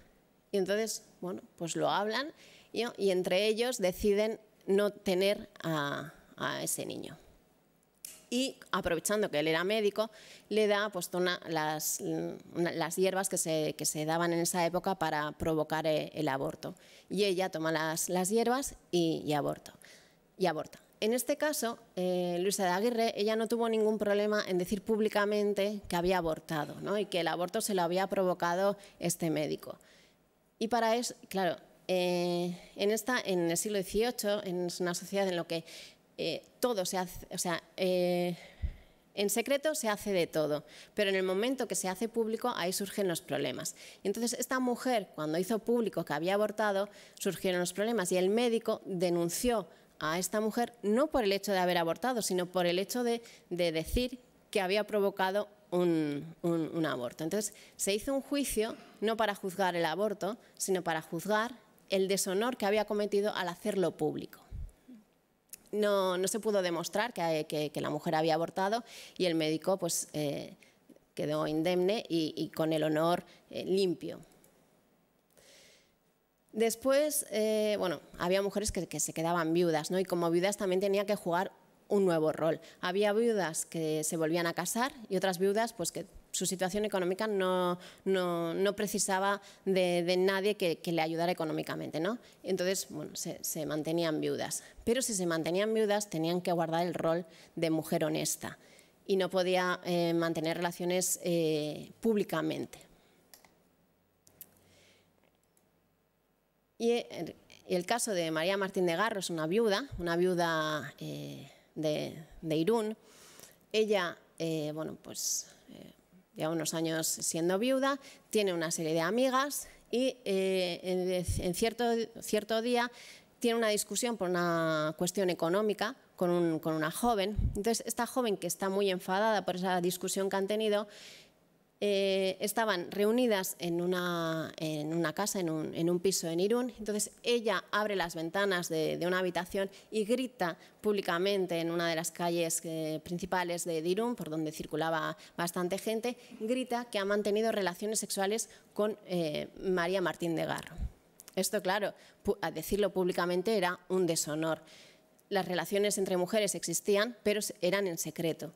Y entonces, bueno, pues lo hablan y, entre ellos deciden no tener a, ese niño. Y aprovechando que él era médico, le da pues, las, hierbas que se, daban en esa época para provocar e, el, aborto. Y ella toma las, hierbas y, y, aborto, y aborta. En este caso, eh, Luisa de Aguirre, ella no tuvo ningún problema en decir públicamente que había abortado ¿no? y que el aborto se lo había provocado este médico. Y para eso, claro, eh, en, esta, en el siglo XVIII, en una sociedad en la que eh, todo se hace, o sea, en secreto se hace de todo, pero en el momento que se hace público ahí surgen los problemas. Y entonces esta mujer, cuando hizo público que había abortado, surgieron los problemas y el médico denunció a esta mujer no por el hecho de haber abortado, sino por el hecho de, decir que había provocado un, aborto. Entonces, se hizo un juicio no para juzgar el aborto, sino para juzgar el deshonor que había cometido al hacerlo público. No, se pudo demostrar que, la mujer había abortado y el médico pues, eh, quedó indemne y, con el honor eh, limpio. Después, eh, bueno, había mujeres que, se quedaban viudas, ¿no? Y como viudas también tenía que jugar un nuevo rol. Había viudas que se volvían a casar y otras viudas pues que su situación económica no, precisaba de, nadie que, le ayudara económicamente. ¿no? Entonces, bueno, se, mantenían viudas. Pero si se mantenían viudas, tenían que guardar el rol de mujer honesta y no podía eh, mantener relaciones eh, públicamente. Eh, y el caso de María Martín de Garro es una viuda, una viuda eh, de, Irún. Ella, eh, bueno, pues eh, lleva unos años siendo viuda, tiene una serie de amigas y en, cierto, cierto día tiene una discusión por una cuestión económica con, con una joven. Entonces, esta joven que está muy enfadada por esa discusión que han tenido, eh, estaban reunidas en una, casa, en un, piso en Irún. Entonces ella abre las ventanas de, una habitación y grita públicamente en una de las calles eh, principales de Irún, por donde circulaba bastante gente, grita que ha mantenido relaciones sexuales con eh, María Martín de Garro. Esto, claro, a decirlo públicamente era un deshonor. Las relaciones entre mujeres existían, pero eran en secreto.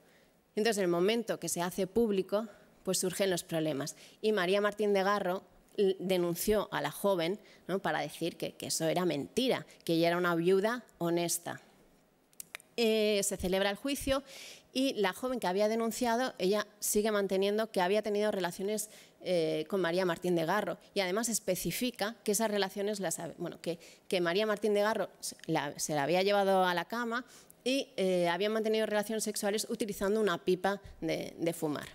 Entonces, el momento que se hace público, pues surgen los problemas. Y María Martín de Garro denunció a la joven para decir que, eso era mentira, que ella era una viuda honesta. Eh, se celebra el juicio y la joven que había denunciado, ella sigue manteniendo que había tenido relaciones eh, con María Martín de Garro y además especifica que esas relaciones, las, bueno, que, que María Martín de Garro se la había llevado a la cama y eh, había habían mantenido relaciones sexuales utilizando una pipa de fumar.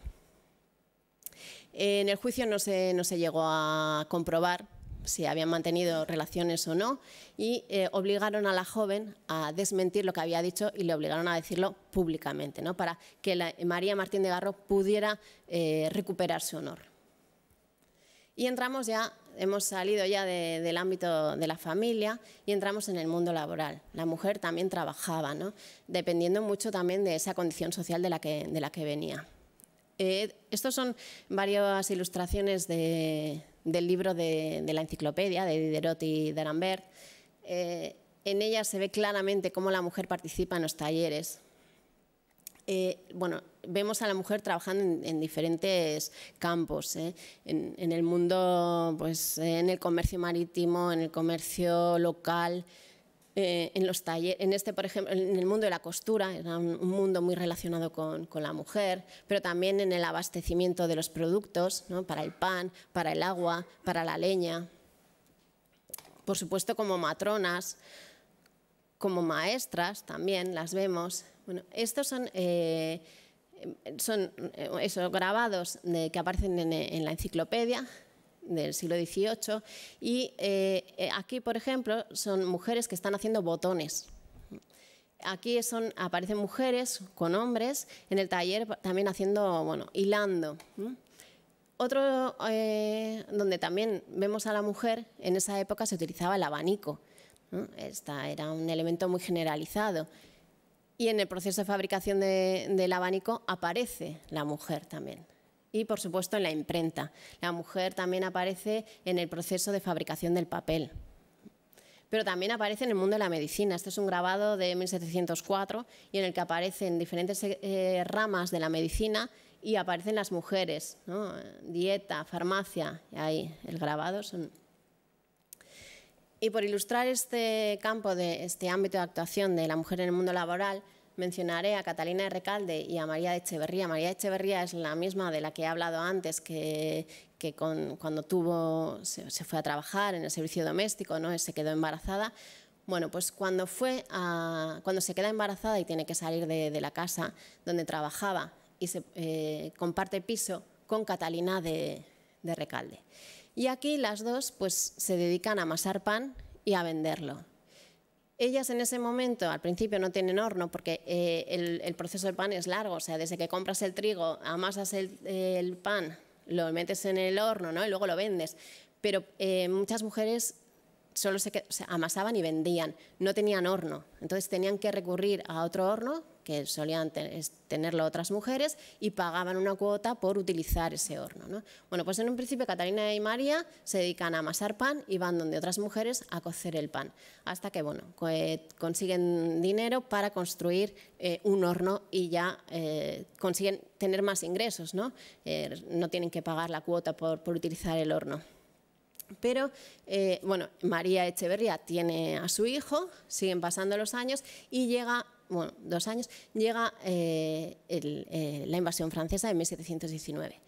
En el juicio no se, llegó a comprobar si habían mantenido relaciones o no y eh, obligaron a la joven a desmentir lo que había dicho y le obligaron a decirlo públicamente, ¿no? para que María Martín de Garro pudiera eh, recuperar su honor. Y entramos ya, hemos salido ya del ámbito de la familia y entramos en el mundo laboral. La mujer también trabajaba, ¿no? dependiendo mucho también de esa condición social de la que venía. Eh, estos son varias ilustraciones del libro de, la enciclopedia de Diderot y d'Arambert. Eh, en ella se ve claramente cómo la mujer participa en los talleres. Eh, bueno, vemos a la mujer trabajando en, diferentes campos, ¿eh? en, en, el mundo, pues, en el comercio marítimo, en el comercio local, eh, en los talleres, en este, por ejemplo, en el mundo de la costura, era un, mundo muy relacionado con, la mujer, pero también en el abastecimiento de los productos, ¿no? para el pan, para el agua, para la leña. Por supuesto, como matronas, como maestras también las vemos. Bueno, estos son, eh, son eh, esos grabados que aparecen en la enciclopedia, del siglo XVIII. Y eh, eh, aquí, por ejemplo, son mujeres que están haciendo botones. Aquí son, aparecen mujeres con hombres en el taller también haciendo, bueno, hilando. Otro, eh, donde también vemos a la mujer, en esa época se utilizaba el abanico. Esta era un elemento muy generalizado. Y en el proceso de fabricación del abanico aparece la mujer también y, por supuesto, en la imprenta. La mujer también aparece en el proceso de fabricación del papel. Pero también aparece en el mundo de la medicina. Este es un grabado de 1704 y en el que aparecen diferentes eh, ramas de la medicina y aparecen las mujeres, dieta, farmacia, y ahí el grabado Y por ilustrar este campo, de este ámbito de actuación de la mujer en el mundo laboral, mencionaré a Catalina de Recalde y a María de Echeverría. María de Echeverría es la misma de la que he hablado antes, que, cuando tuvo, se, fue a trabajar en el servicio doméstico, ¿no? se quedó embarazada. Bueno, pues cuando, fue cuando se queda embarazada y tiene que salir de, la casa donde trabajaba y se eh, comparte piso con Catalina de, de Recalde. Y aquí las dos pues, se dedican a amasar pan y a venderlo. Ellas en ese momento, al principio, no tienen horno porque eh, el, proceso del pan es largo, o sea, desde que compras el trigo, amasas el, pan, lo metes en el horno y luego lo vendes. Pero eh, muchas mujeres solo se, amasaban y vendían, no tenían horno, entonces tenían que recurrir a otro horno que solían tenerlo otras mujeres y pagaban una cuota por utilizar ese horno. Bueno, pues en un principio Catalina y María se dedican a amasar pan y van donde otras mujeres a cocer el pan, hasta que bueno, eh, consiguen dinero para construir eh, un horno y ya eh, consiguen tener más ingresos, ¿no? no tienen que pagar la cuota por, utilizar el horno. Pero, bueno, María Echeverría tiene a su hijo, siguen pasando los años y llega bueno, dos años, llega eh, eh, la invasión francesa en 1719.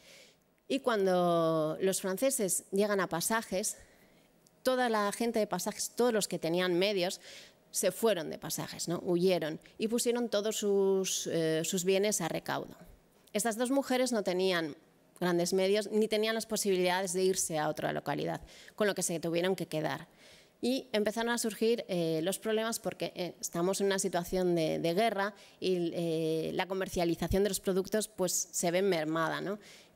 Y cuando los franceses llegan a pasajes, toda la gente de pasajes, todos los que tenían medios, se fueron de pasajes, ¿no? huyeron y pusieron todos sus eh, bienes a recaudo. Estas dos mujeres no tenían grandes medios ni tenían las posibilidades de irse a otra localidad, con lo que se tuvieron que quedar y empezaron a surgir eh, los problemas porque eh, estamos en una situación de, guerra y eh, la comercialización de los productos pues, se ve mermada.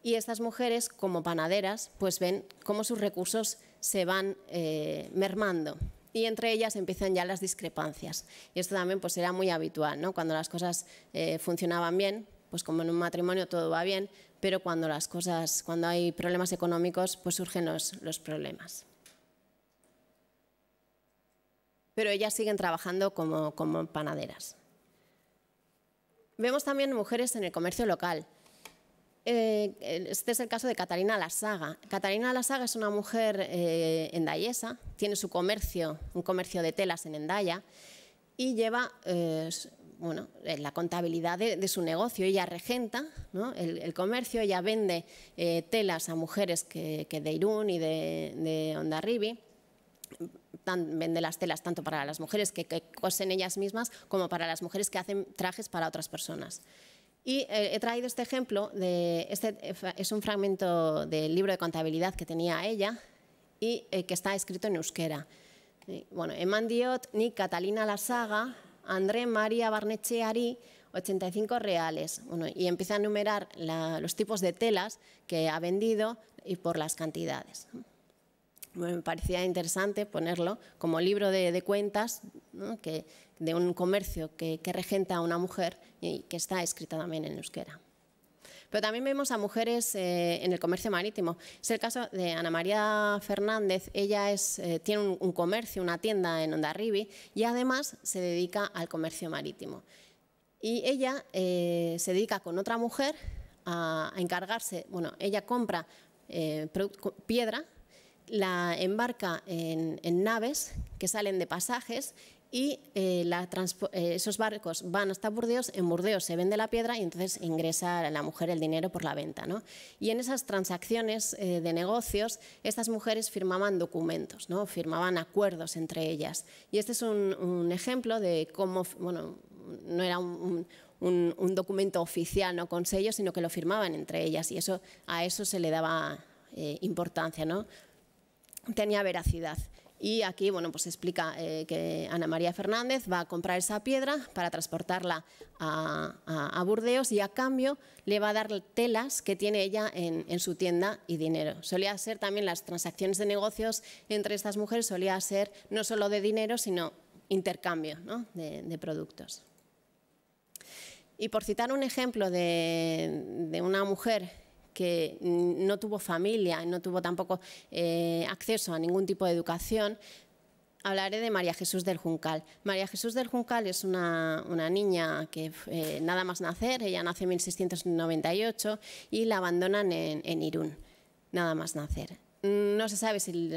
Y estas mujeres, como panaderas, pues ven cómo sus recursos se van mermando y entre ellas empiezan ya las discrepancias. Y esto también pues, era muy habitual, cuando las cosas funcionaban bien, pues como en un matrimonio todo va bien, pero cuando cuando hay problemas económicos, pues surgen los problemas pero ellas siguen trabajando como, panaderas. Vemos también mujeres en el comercio local. Eh, este es el caso de Catalina Lasaga. Catalina Lasaga es una mujer eh, endayesa, tiene su comercio, un comercio de telas en Endaya, y lleva eh, la contabilidad de, su negocio. Ella regenta el, comercio, ella vende telas a mujeres que, de Irún y de, de Ondarribi vende las telas tanto para las mujeres que, cosen ellas mismas como para las mujeres que hacen trajes para otras personas. Y eh, he traído este ejemplo, de, este es un fragmento del libro de contabilidad que tenía ella y eh, que está escrito en euskera. bueno, Emman diot ni Catalina saga, André María Barnecheari, 85 reales. y empieza a enumerar los tipos de telas que ha vendido y por las cantidades me parecía interesante ponerlo como libro de, cuentas que, de un comercio que, regenta a una mujer y que está escrita también en euskera. Pero también vemos a mujeres eh, en el comercio marítimo. Es el caso de Ana María Fernández. Ella es, eh, tiene un, comercio, una tienda en Ondarribi y además se dedica al comercio marítimo. Y ella eh, se dedica con otra mujer a, a encargarse, bueno, ella compra piedra la embarca en, naves que salen de pasajes y eh, eh, esos barcos van hasta Burdeos, en Burdeos se vende la piedra y entonces ingresa la mujer el dinero por la venta. Y en esas transacciones eh, de negocios, estas mujeres firmaban documentos, firmaban acuerdos entre ellas. Y este es un, ejemplo de cómo, bueno, no era un, documento oficial no con sello, sino que lo firmaban entre ellas y eso, a eso se le daba importancia, tenía veracidad. Y aquí, bueno, pues explica eh, que Ana María Fernández va a comprar esa piedra para transportarla a, Burdeos y a cambio le va a dar telas que tiene ella en, su tienda y dinero. Solía ser también las transacciones de negocios entre estas mujeres, solía ser no solo de dinero, sino intercambio de, productos. Y por citar un ejemplo de, de una mujer que no tuvo familia, no tuvo tampoco eh, acceso a ningún tipo de educación, hablaré de María Jesús del Juncal. María Jesús del Juncal es una, niña que eh, nada más nacer, ella nace en 1698 y la abandonan en, Irún, nada más nacer. No se sabe si,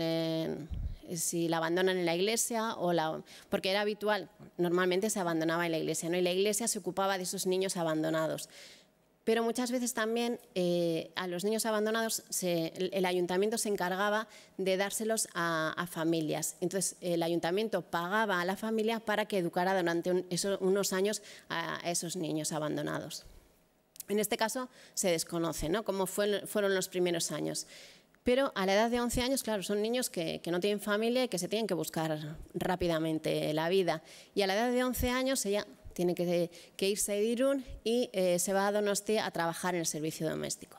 si la abandonan en la iglesia o porque era habitual, normalmente se abandonaba en la iglesia, ¿no? y la iglesia se ocupaba de esos niños abandonados pero muchas veces también eh, a los niños abandonados el, ayuntamiento se encargaba de dárselos a, familias. Entonces, el ayuntamiento pagaba a la familia para que educara durante unos años a, esos niños abandonados. En este caso se desconoce ¿no? cómo fueron los primeros años. Pero a la edad de 11 años, claro, son niños que, que, no tienen familia y que se tienen que buscar rápidamente la vida. Y a la edad de 11 años ella tiene que, irse a Irún y eh, se va a Donostia a trabajar en el servicio doméstico.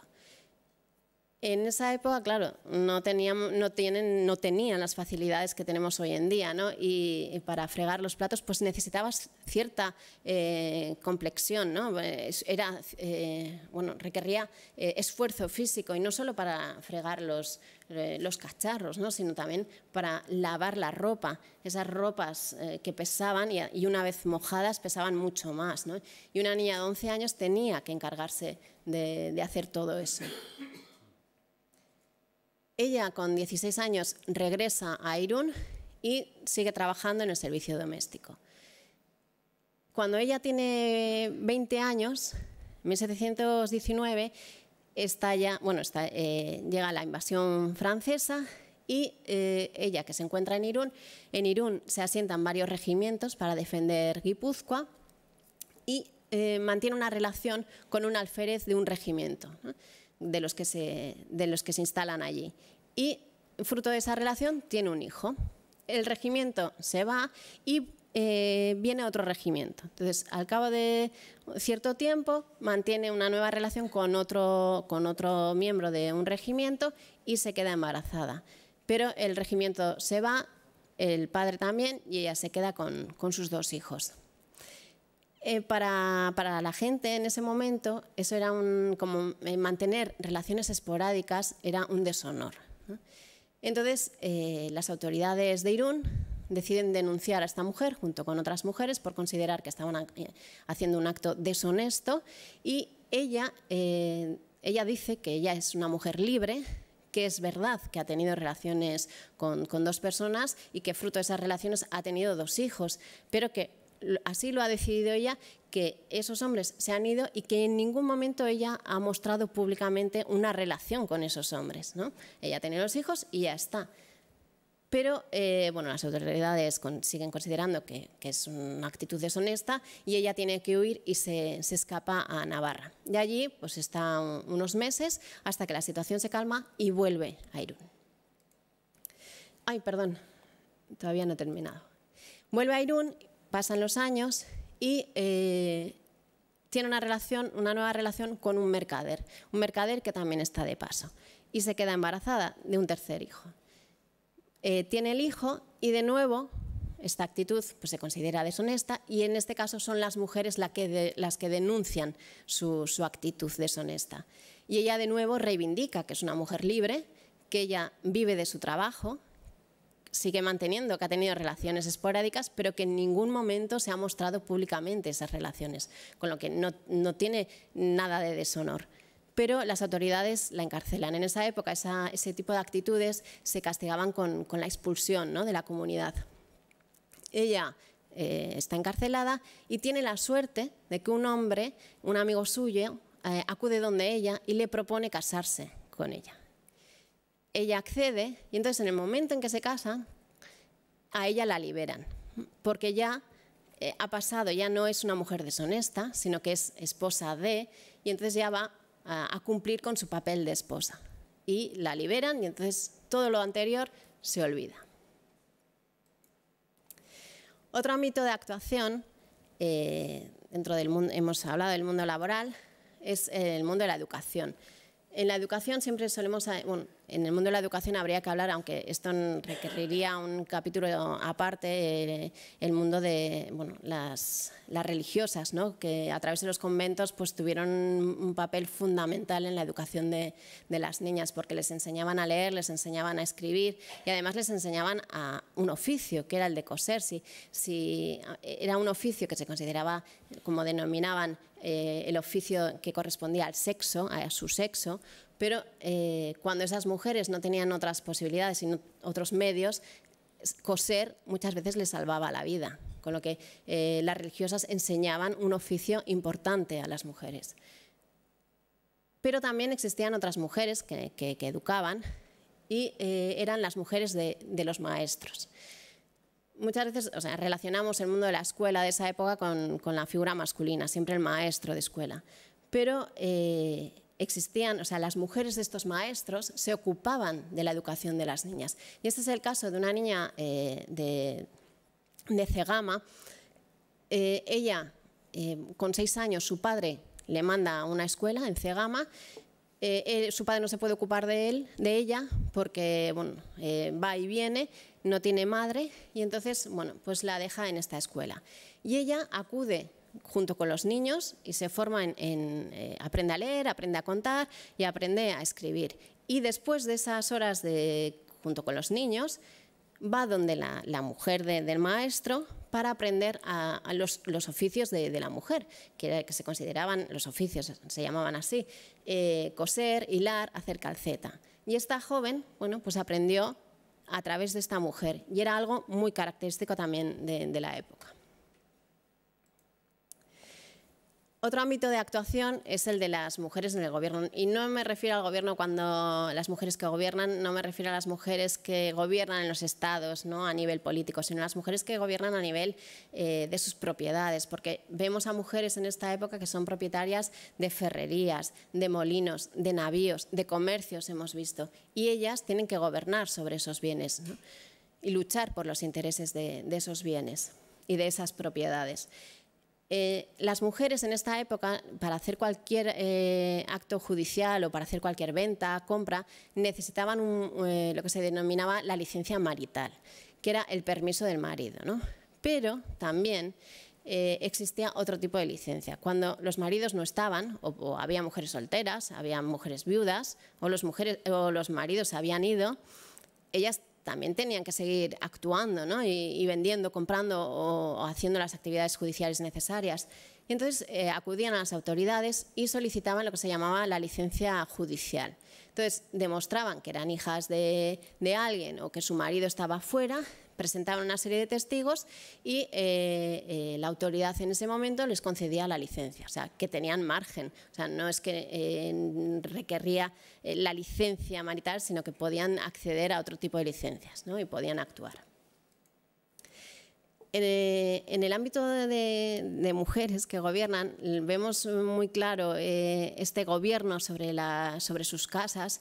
En esa época, claro, no tenían, las facilidades que tenemos hoy en día, Y, para fregar los platos, pues necesitabas cierta eh, complexión, Era, eh, bueno, requería esfuerzo físico y no solo para fregar los, eh, los cacharros, ¿no? sino también para lavar la ropa. Esas ropas eh, que pesaban y, una vez mojadas pesaban mucho más. Y una niña de 11 años tenía que encargarse de, de hacer todo eso. Ella con 16 años regresa a Irún y sigue trabajando en el servicio doméstico. Cuando ella tiene 20 años, en 1719, bueno, eh, llega la invasión francesa y eh, ella, que se encuentra en Irún, en Irún se asientan varios regimientos para defender Guipúzcoa y eh, mantiene una relación con un alférez de un regimiento, de, los que se, de los que se instalan allí. Y fruto de esa relación tiene un hijo. El regimiento se va y eh, viene otro regimiento. Entonces, al cabo de cierto tiempo, mantiene una nueva relación con otro, miembro de un regimiento y se queda embarazada. Pero el regimiento se va, el padre también, y ella se queda con, sus dos hijos. Eh, para, la gente en ese momento, eso era como eh, mantener relaciones esporádicas era un deshonor. Entonces, eh, las autoridades de Irún deciden denunciar a esta mujer junto con otras mujeres por considerar que estaban eh, haciendo un acto deshonesto y ella, eh, ella dice que ella es una mujer libre, que es verdad que ha tenido relaciones con, dos personas y que fruto de esas relaciones ha tenido dos hijos, pero que así lo ha decidido ella, que esos hombres se han ido y que en ningún momento ella ha mostrado públicamente una relación con esos hombres. ¿no? Ella tiene los hijos y ya está. Pero eh, bueno, las autoridades siguen considerando que, es una actitud deshonesta y ella tiene que huir y se, escapa a Navarra. De allí pues está unos meses hasta que la situación se calma y vuelve a Irún. Ay, perdón, todavía no he terminado. Vuelve a Irún, pasan los años y eh, tiene una, relación, una nueva relación con un mercader, un mercader que también está de paso y se queda embarazada de un tercer hijo. Eh, tiene el hijo y de nuevo esta actitud pues, se considera deshonesta y en este caso son las mujeres las que denuncian su, actitud deshonesta. Y ella de nuevo reivindica que es una mujer libre, que ella vive de su trabajo, sigue manteniendo que ha tenido relaciones esporádicas, pero que en ningún momento se ha mostrado públicamente esas relaciones, con lo que no tiene nada de deshonor pero las autoridades la encarcelan. En esa época ese tipo de actitudes se castigaban con, la expulsión de la comunidad. Ella eh, está encarcelada y tiene la suerte de que un hombre, un amigo suyo, eh, acude donde ella y le propone casarse con ella. Ella accede y entonces en el momento en que se casa, a ella la liberan, porque ya eh, ha pasado, ya no es una mujer deshonesta, sino que es esposa de, y entonces ya va a, cumplir con su papel de esposa. Y la liberan y entonces todo lo anterior se olvida. Otro ámbito de actuación, eh, dentro del mundo, hemos hablado del mundo laboral, es el mundo de la educación. En la educación siempre solemos, en el mundo de la educación habría que hablar, aunque esto requeriría un capítulo aparte, eh, el mundo de las, religiosas, ¿no? que a través de los conventos pues, tuvieron un papel fundamental en la educación de, las niñas, porque les enseñaban a leer, les enseñaban a escribir y además les enseñaban a un oficio, que era el de coser. Si, si eh, era un oficio que se consideraba, como denominaban, eh, el oficio que correspondía al sexo, a su sexo, pero eh, cuando esas mujeres no tenían otras posibilidades, y otros medios, coser muchas veces les salvaba la vida, con lo que eh, las religiosas enseñaban un oficio importante a las mujeres. Pero también existían otras mujeres que, educaban y eh, eran las mujeres de, los maestros. Muchas veces o sea, relacionamos el mundo de la escuela de esa época con, la figura masculina, siempre el maestro de escuela. Pero existían, o sea, las mujeres de estos maestros se ocupaban de la educación de las niñas. Y este es el caso de una niña eh, de, Cegama. Eh, ella, eh, con seis años, su padre le manda a una escuela en Cegama. su padre no se puede ocupar de, él, de ella porque bueno, va y viene, no tiene madre y entonces bueno, pues la deja en esta escuela. Y ella acude junto con los niños y se forma en, aprender eh, aprende a leer, aprende a contar y aprende a escribir. Y después de esas horas de, junto con los niños, va donde la, mujer del maestro para aprender a, los, oficios de, la mujer, que, que, se consideraban los oficios, se llamaban así, eh, coser, hilar, hacer calceta. Y esta joven, bueno, pues aprendió a través de esta mujer y era algo muy característico también de la época. Otro ámbito de actuación es el de las mujeres en el gobierno. Y no me refiero al gobierno cuando las mujeres que gobiernan, no me refiero a las mujeres que gobiernan en los estados ¿no? a nivel político, sino a las mujeres que gobiernan a nivel eh, de sus propiedades. Porque vemos a mujeres en esta época que son propietarias de ferrerías, de molinos, de navíos, de comercios, hemos visto. Y ellas tienen que gobernar sobre esos bienes y luchar por los intereses de esos bienes y de esas propiedades. Eh, las mujeres en esta época, para hacer cualquier eh, acto judicial o para hacer cualquier venta, compra, necesitaban eh, lo que se denominaba la licencia marital, que era el permiso del marido. Pero también existía otro tipo de licencia. Cuando los maridos no estaban, o, había mujeres solteras, había mujeres viudas, o los, mujeres, o los maridos habían ido, ellas también tenían que seguir actuando y, vendiendo, comprando o, haciendo las actividades judiciales necesarias. entonces eh, acudían a las autoridades y solicitaban lo que se llamaba la licencia judicial. Entonces demostraban que eran hijas de, de alguien o que su marido estaba fuera, presentaban una serie de testigos y eh, eh, la autoridad en ese momento les concedía la licencia, o sea, que tenían margen, o sea, no es que eh, requería la licencia marital, sino que podían acceder a otro tipo de licencias ¿no? y podían actuar. En el ámbito de, mujeres que gobiernan, vemos muy claro este gobierno sobre sus casas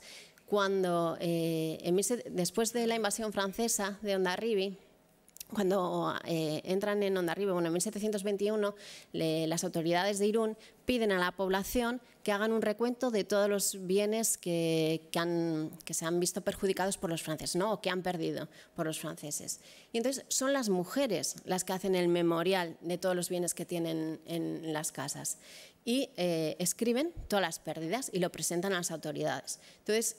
cuando, eh, después de la invasión francesa de Ondarribi, cuando eh, entran en Ondarribi, bueno, en 1721, las autoridades de Irún piden a la población que hagan un recuento de todos los bienes que, que, se han visto perjudicados por los franceses, ¿no? o que han perdido por los franceses. Y entonces son las mujeres las que hacen el memorial de todos los bienes que tienen en las casas y eh, escriben todas las pérdidas y lo presentan a las autoridades. Entonces,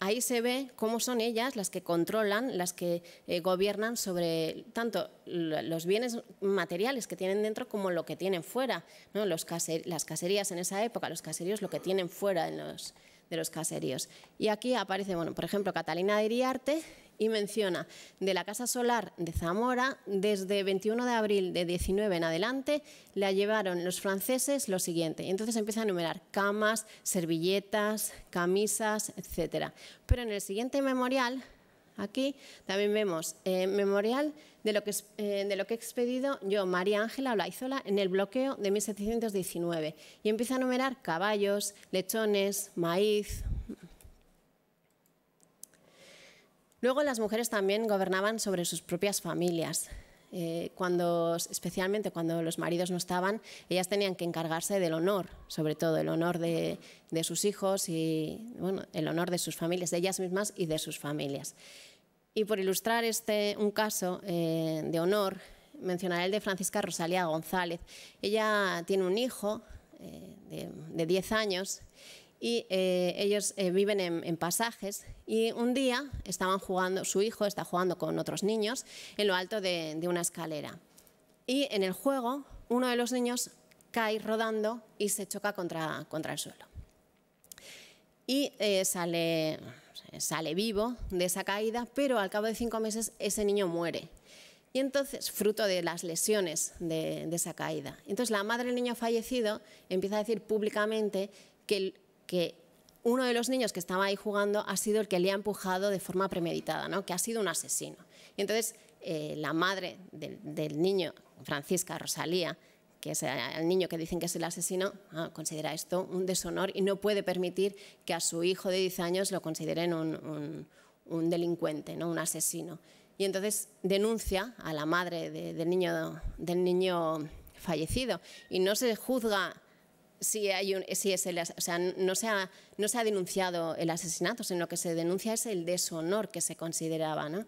ahí se ve cómo son ellas las que controlan, las que eh, gobiernan sobre tanto los bienes materiales que tienen dentro como lo que tienen fuera. ¿no? Los las caserías en esa época, los caseríos, lo que tienen fuera los, de los caseríos. Y aquí aparece, bueno, por ejemplo, Catalina de Iriarte y menciona de la Casa Solar de Zamora, desde 21 de abril de 19 en adelante, la llevaron los franceses lo siguiente. Entonces empieza a enumerar camas, servilletas, camisas, etc. Pero en el siguiente memorial, aquí también vemos eh, memorial de lo, que, eh, de lo que he expedido yo, María Ángela Blaizola, en el bloqueo de 1719. Y empieza a enumerar caballos, lechones, maíz, Luego las mujeres también gobernaban sobre sus propias familias. Eh, cuando, especialmente cuando los maridos no estaban, ellas tenían que encargarse del honor, sobre todo el honor de, sus hijos y el honor de sus familias, de ellas mismas y de sus familias. Y por ilustrar este, un caso eh, de honor, mencionaré el de Francisca Rosalía González. Ella tiene un hijo eh, de, de 10 años y eh, ellos eh, viven en, pasajes y un día estaban jugando, su hijo está jugando con otros niños en lo alto de, una escalera y en el juego uno de los niños cae rodando y se choca contra, contra el suelo. Y eh, sale, sale vivo de esa caída, pero al cabo de cinco meses ese niño muere. Y entonces, fruto de las lesiones de, de esa caída. Entonces la madre del niño fallecido empieza a decir públicamente que el, que uno de los niños que estaba ahí jugando ha sido el que le ha empujado de forma premeditada, ¿no? que ha sido un asesino. Y entonces eh, la madre del, niño, Francisca Rosalía, que es el niño que dicen que es el asesino, ah, considera esto un deshonor y no puede permitir que a su hijo de 10 años lo consideren un, delincuente, ¿no? un asesino. Y entonces denuncia a la madre del, niño, del niño fallecido y no se juzga si hay es no se, ha, no se denunciado el asesinato, sino que se denuncia es el deshonor que se consideraba. ¿no?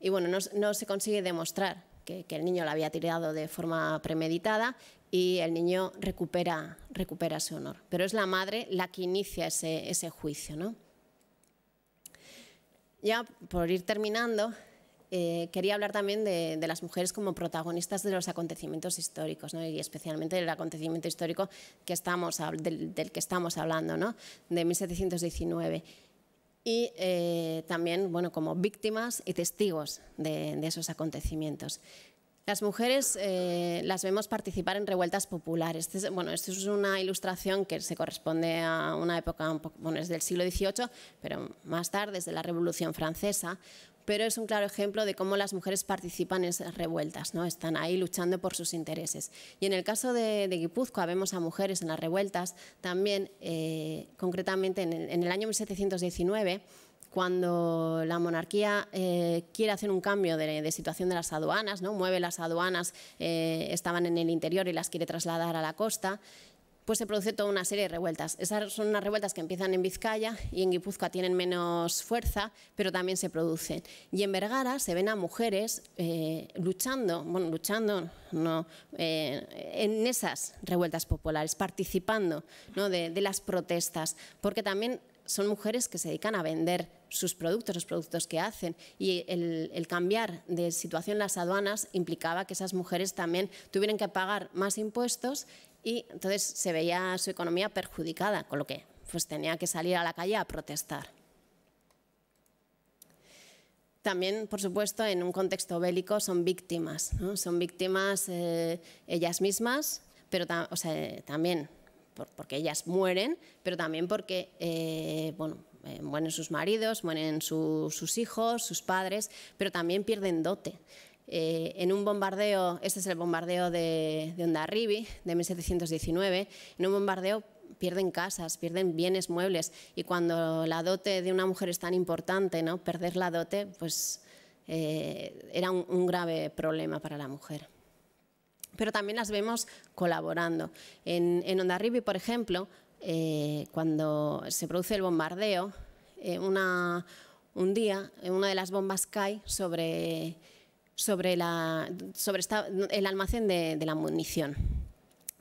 Y bueno, no, se consigue demostrar que, el niño lo había tirado de forma premeditada y el niño recupera, recupera su honor. Pero es la madre la que inicia ese, ese juicio. ¿no? Ya por ir terminando, eh, quería hablar también de, las mujeres como protagonistas de los acontecimientos históricos, y especialmente del acontecimiento histórico del, que estamos hablando, ¿no? de 1719 y eh, también bueno, como víctimas y testigos de, esos acontecimientos. Las mujeres eh, las vemos participar en revueltas populares. Este es, bueno, esto es una ilustración que se corresponde a una época, bueno, es del siglo XVIII, pero más tarde, desde la Revolución Francesa, pero es un claro ejemplo de cómo las mujeres participan en esas revueltas, ¿no? están ahí luchando por sus intereses. Y en el caso de, Guipúzcoa vemos a mujeres en las revueltas, también eh, concretamente en el, año 1719, cuando la monarquía eh, quiere hacer un cambio de, situación de las aduanas, ¿no? mueve las aduanas, eh, estaban en el interior y las quiere trasladar a la costa, pues se produce toda una serie de revueltas. Esas son unas revueltas que empiezan en Vizcaya y en Guipúzcoa tienen menos fuerza, pero también se producen. Y en Vergara se ven a mujeres eh, luchando, bueno, luchando no, eh, en esas revueltas populares, participando de, las protestas, porque también son mujeres que se dedican a vender sus productos, los productos que hacen. Y el, el, cambiar de situación las aduanas implicaba que esas mujeres también tuvieran que pagar más impuestos y entonces se veía su economía perjudicada, con lo que pues tenía que salir a la calle a protestar. También, por supuesto, en un contexto bélico son víctimas, son víctimas eh, ellas mismas, pero también porque ellas mueren, pero también porque eh, bueno, eh, mueren sus maridos, mueren sus hijos, sus padres, pero también pierden dote. Eh, en un bombardeo, este es el bombardeo de, de Ondarribi, de 1719, en un bombardeo pierden casas, pierden bienes muebles y cuando la dote de una mujer es tan importante, ¿no? perder la dote pues, eh, era un, grave problema para la mujer pero también las vemos colaborando. En, en Ondarribi, por ejemplo, eh, cuando se produce el bombardeo, un día una de las bombas cae sobre sobre, el almacén de, la munición.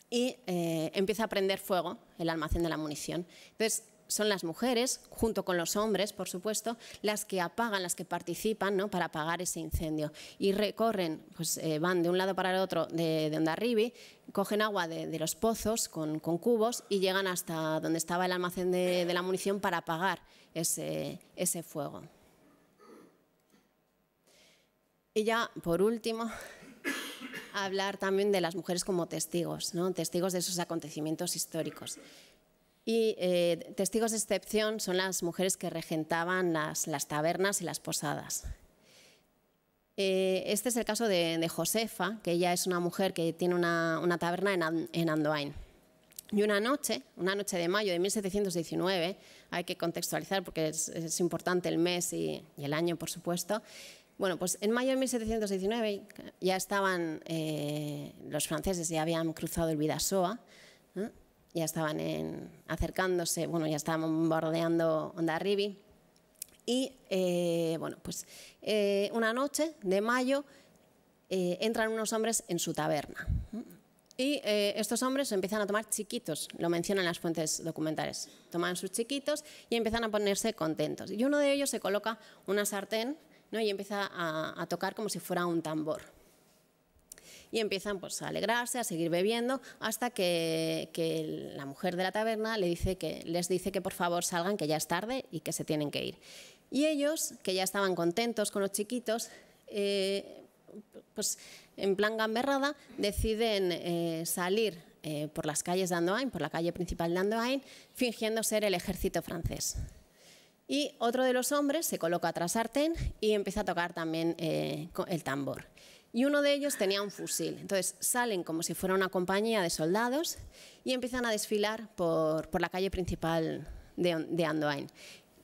Y eh, empieza a prender fuego el almacén de la munición. Entonces, son las mujeres, junto con los hombres, por supuesto, las que apagan, las que participan ¿no? para apagar ese incendio. Y recorren, pues, eh, van de un lado para el otro de, de Ondarribi, cogen agua de, los pozos con, cubos y llegan hasta donde estaba el almacén de, la munición para apagar ese fuego. Y ya, por último, hablar también de las mujeres como testigos, testigos de esos acontecimientos históricos. Y eh, testigos de excepción son las mujeres que regentaban las, tabernas y las posadas. Eh, este es el caso de, Josefa, que ella es una mujer que tiene una, taberna en, en Andoain. Y una noche, una noche de mayo de 1719, hay que contextualizar porque es, importante el mes y el año, por supuesto, bueno, pues en mayo de 1719 ya estaban eh, los franceses, ya habían cruzado el Vidasoa, ¿eh? ya estaban acercándose, bueno, ya estaban bordeando Ondarribi. Y eh, bueno, pues una noche de mayo entran unos hombres en su taberna. Y estos hombres empiezan a tomar chiquitos, lo mencionan las fuentes documentales. Toman sus chiquitos y empiezan a ponerse contentos. Y uno de ellos se coloca una sartén y empieza a, tocar como si fuera un tambor y empiezan pues, a alegrarse, a seguir bebiendo, hasta que, la mujer de la taberna le dice que, les dice que por favor salgan, que ya es tarde y que se tienen que ir. Y ellos, que ya estaban contentos con los chiquitos, eh, pues, en plan gamberrada, deciden eh, salir eh, por las calles de Andoain, por la calle principal de Andoain, fingiendo ser el ejército francés. Y otro de los hombres se coloca tras Arten y empieza a tocar también eh, el tambor. Y uno de ellos tenía un fusil. Entonces salen como si fuera una compañía de soldados y empiezan a desfilar por, la calle principal de, Andoain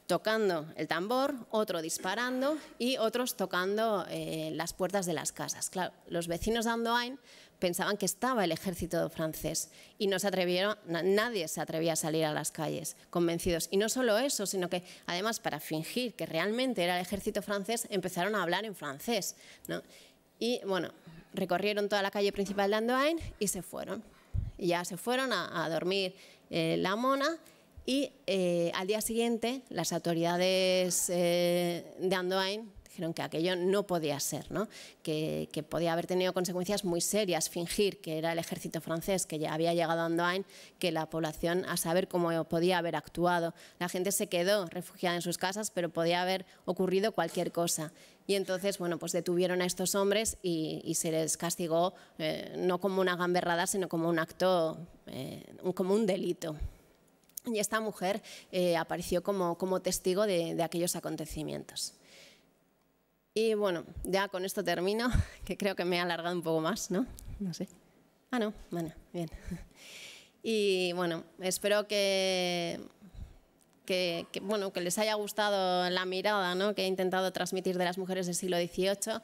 tocando el tambor, otro disparando y otros tocando eh, las puertas de las casas. Claro, los vecinos de Andoain pensaban que estaba el ejército francés y no atrevieron, nadie se atrevía a salir a las calles convencidos. Y no solo eso, sino que además para fingir que realmente era el ejército francés empezaron a hablar en francés. Y bueno, recorrieron toda la calle principal de Andoain y se fueron. Y ya se fueron a, dormir eh, la mona y eh, al día siguiente las autoridades eh, de Andoain que aquello no podía ser, Que, podía haber tenido consecuencias muy serias fingir que era el ejército francés que ya había llegado a Andoain, que la población a saber cómo podía haber actuado. La gente se quedó refugiada en sus casas, pero podía haber ocurrido cualquier cosa. Y entonces, bueno, pues detuvieron a estos hombres y, se les castigó eh, no como una gamberrada, sino como un acto, eh, como un delito. Y esta mujer eh, apareció como, testigo de aquellos acontecimientos. Y bueno, ya con esto termino, *laughs* que creo que me he alargado un poco más, ¿no? No sé. Ah, no, bueno, bien. *laughs* Y bueno, espero que, bueno, que les haya gustado la mirada que he intentado transmitir de las mujeres del siglo XVIII.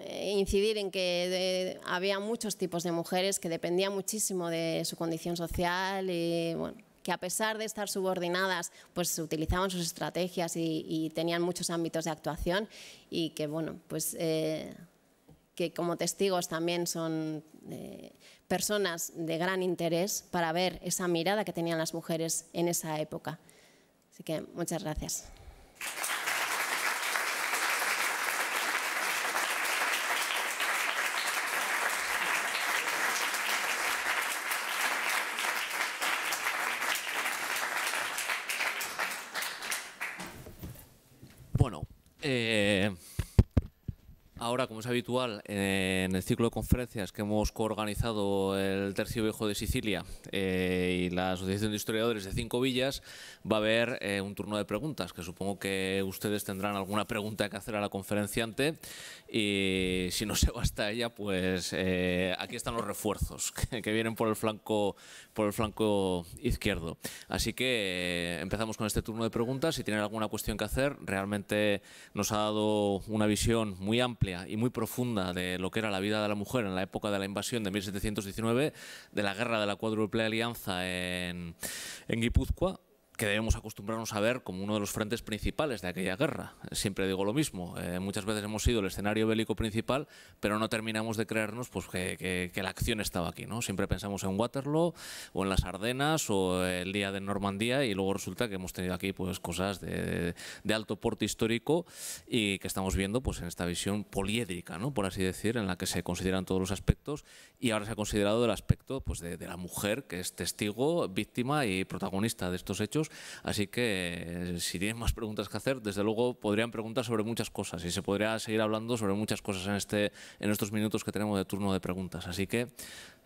Eh, incidir en que había muchos tipos de mujeres que dependían muchísimo de su condición social y bueno, que a pesar de estar subordinadas, pues utilizaban sus estrategias y, tenían muchos ámbitos de actuación y que, bueno, pues eh, que como testigos también son eh, personas de gran interés para ver esa mirada que tenían las mujeres en esa época. Así que muchas gracias. eh, como es habitual, en el ciclo de conferencias que hemos coorganizado el Tercio Viejo de Sicilia eh, y la Asociación de Historiadores de Cinco Villas, va a haber eh, un turno de preguntas, que supongo que ustedes tendrán alguna pregunta que hacer a la conferenciante y si no se va hasta ella, pues eh, aquí están los refuerzos *laughs* que, que, vienen por el, flanco, por el flanco izquierdo. Así que empezamos con este turno de preguntas. Si tienen alguna cuestión que hacer, realmente nos ha dado una visión muy amplia y muy profunda de lo que era la vida de la mujer en la época de la invasión de 1719, de la guerra de la cuádruple alianza en, en Guipúzcoa, que debemos acostumbrarnos a ver como uno de los frentes principales de aquella guerra. Siempre digo lo mismo, eh, muchas veces hemos sido el escenario bélico principal, pero no terminamos de creernos pues, que, la acción estaba aquí. ¿no? Siempre pensamos en Waterloo o en las Ardenas o el día de Normandía y luego resulta que hemos tenido aquí pues, cosas de, alto porte histórico y que estamos viendo pues, en esta visión poliédrica, ¿no? por así decir, en la que se consideran todos los aspectos y ahora se ha considerado el aspecto pues, de la mujer que es testigo, víctima y protagonista de estos hechos así que si tienen más preguntas que hacer, desde luego podrían preguntar sobre muchas cosas y se podría seguir hablando sobre muchas cosas en, este, en estos minutos que tenemos de turno de preguntas. Así que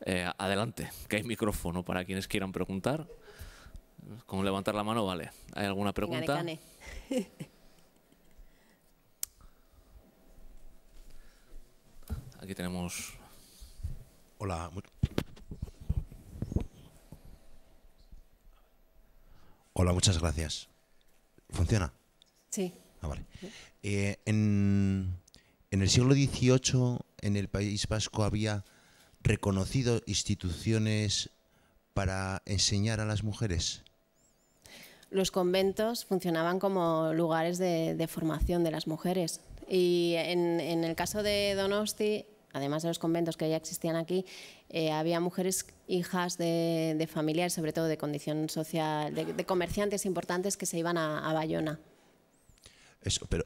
eh, adelante, que hay micrófono para quienes quieran preguntar. Con levantar la mano, vale. ¿Hay alguna pregunta? Aquí tenemos. Hola, Hola, muchas gracias. ¿Funciona? Sí. Ah, vale. Eh, en, el siglo XVIII, en el País Vasco, había reconocido instituciones para enseñar a las mujeres? Los conventos funcionaban como lugares de, formación de las mujeres. Y en, en, el caso de Donosti, además de los conventos que ya existían aquí, eh, había mujeres hijas de, familiares, sobre todo de condición social, de, comerciantes importantes que se iban a, Bayona. pero,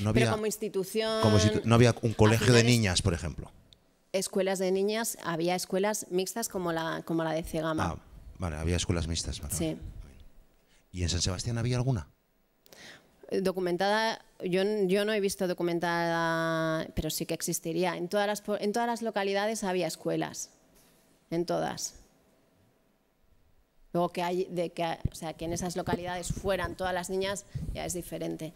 no, había. como institución. no había un colegio de niñas, por ejemplo. Escuelas de niñas, había escuelas mixtas como la, como la de Cegama. Ah, vale, había escuelas mixtas. sí. ¿Y en San Sebastián había alguna? documentada, yo, no he visto documentada, pero sí que existiría. En todas las, localidades había escuelas, en todas. Luego que, hay, de que, o sea, que en esas localidades fueran todas las niñas ya es diferente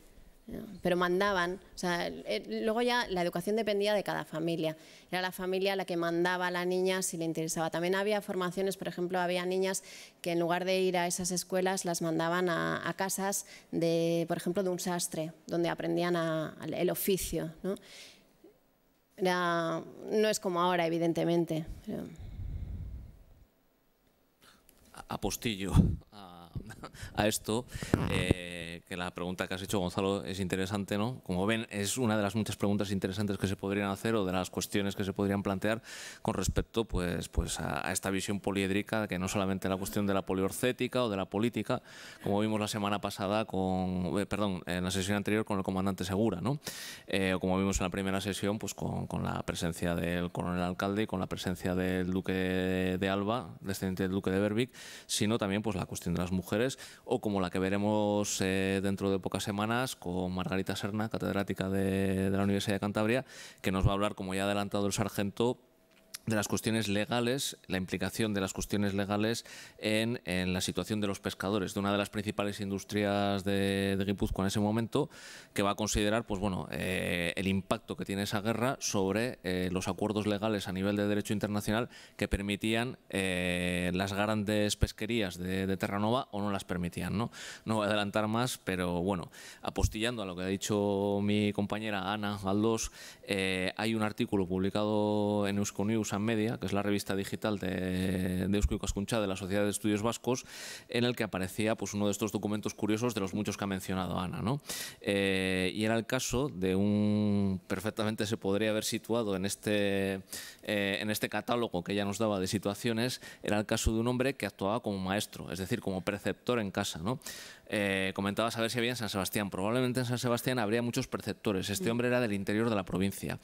pero mandaban, o sea, eh, luego ya la educación dependía de cada familia, era la familia la que mandaba a la niña si le interesaba. También había formaciones, por ejemplo, había niñas que en lugar de ir a esas escuelas las mandaban a, casas, de, por ejemplo, de un sastre, donde aprendían el oficio. ¿no? es como ahora, evidentemente. Apostillo *laughs* a esto, eh, que la pregunta que has hecho, Gonzalo, es interesante, ¿no? Como ven, es una de las muchas preguntas interesantes que se podrían hacer o de las cuestiones que se podrían plantear con respecto pues, pues a, esta visión poliédrica, que no solamente la cuestión de la poliorcética o de la política, como vimos la semana pasada con, eh, perdón, en la sesión anterior con el comandante Segura, ¿no? Eh, o como vimos en la primera sesión, pues con, la presencia del coronel alcalde y con la presencia del duque de Alba, descendiente del duque de Berwick, sino también pues la cuestión de las mujeres o como la que veremos eh, dentro de pocas semanas con Margarita Serna, catedrática de la Universidad de Cantabria, que nos va a hablar, como ya ha adelantado el sargento, de las cuestiones legales, la implicación de las cuestiones legales en, la situación de los pescadores, de una de las principales industrias de, de Guipúzcoa en ese momento, que va a considerar pues bueno, eh, el impacto que tiene esa guerra sobre eh, los acuerdos legales a nivel de derecho internacional que permitían eh, las grandes pesquerías de, Terranova o no las permitían. ¿no? no voy a adelantar más, pero bueno, apostillando a lo que ha dicho mi compañera Ana Galdós, hay un artículo publicado en Euskonews Media, que es la revista digital de, de y de la Sociedad de Estudios Vascos, en el que aparecía pues, uno de estos documentos curiosos de los muchos que ha mencionado Ana. ¿no? Eh, y era el caso de un, perfectamente se podría haber situado en este, eh, en este catálogo que ella nos daba de situaciones, era el caso de un hombre que actuaba como maestro, es decir, como preceptor en casa. ¿no? Eh, ...comentaba a ver si había en San Sebastián. Probablemente en San Sebastián habría muchos preceptores. Este mm. hombre era del interior de la provincia.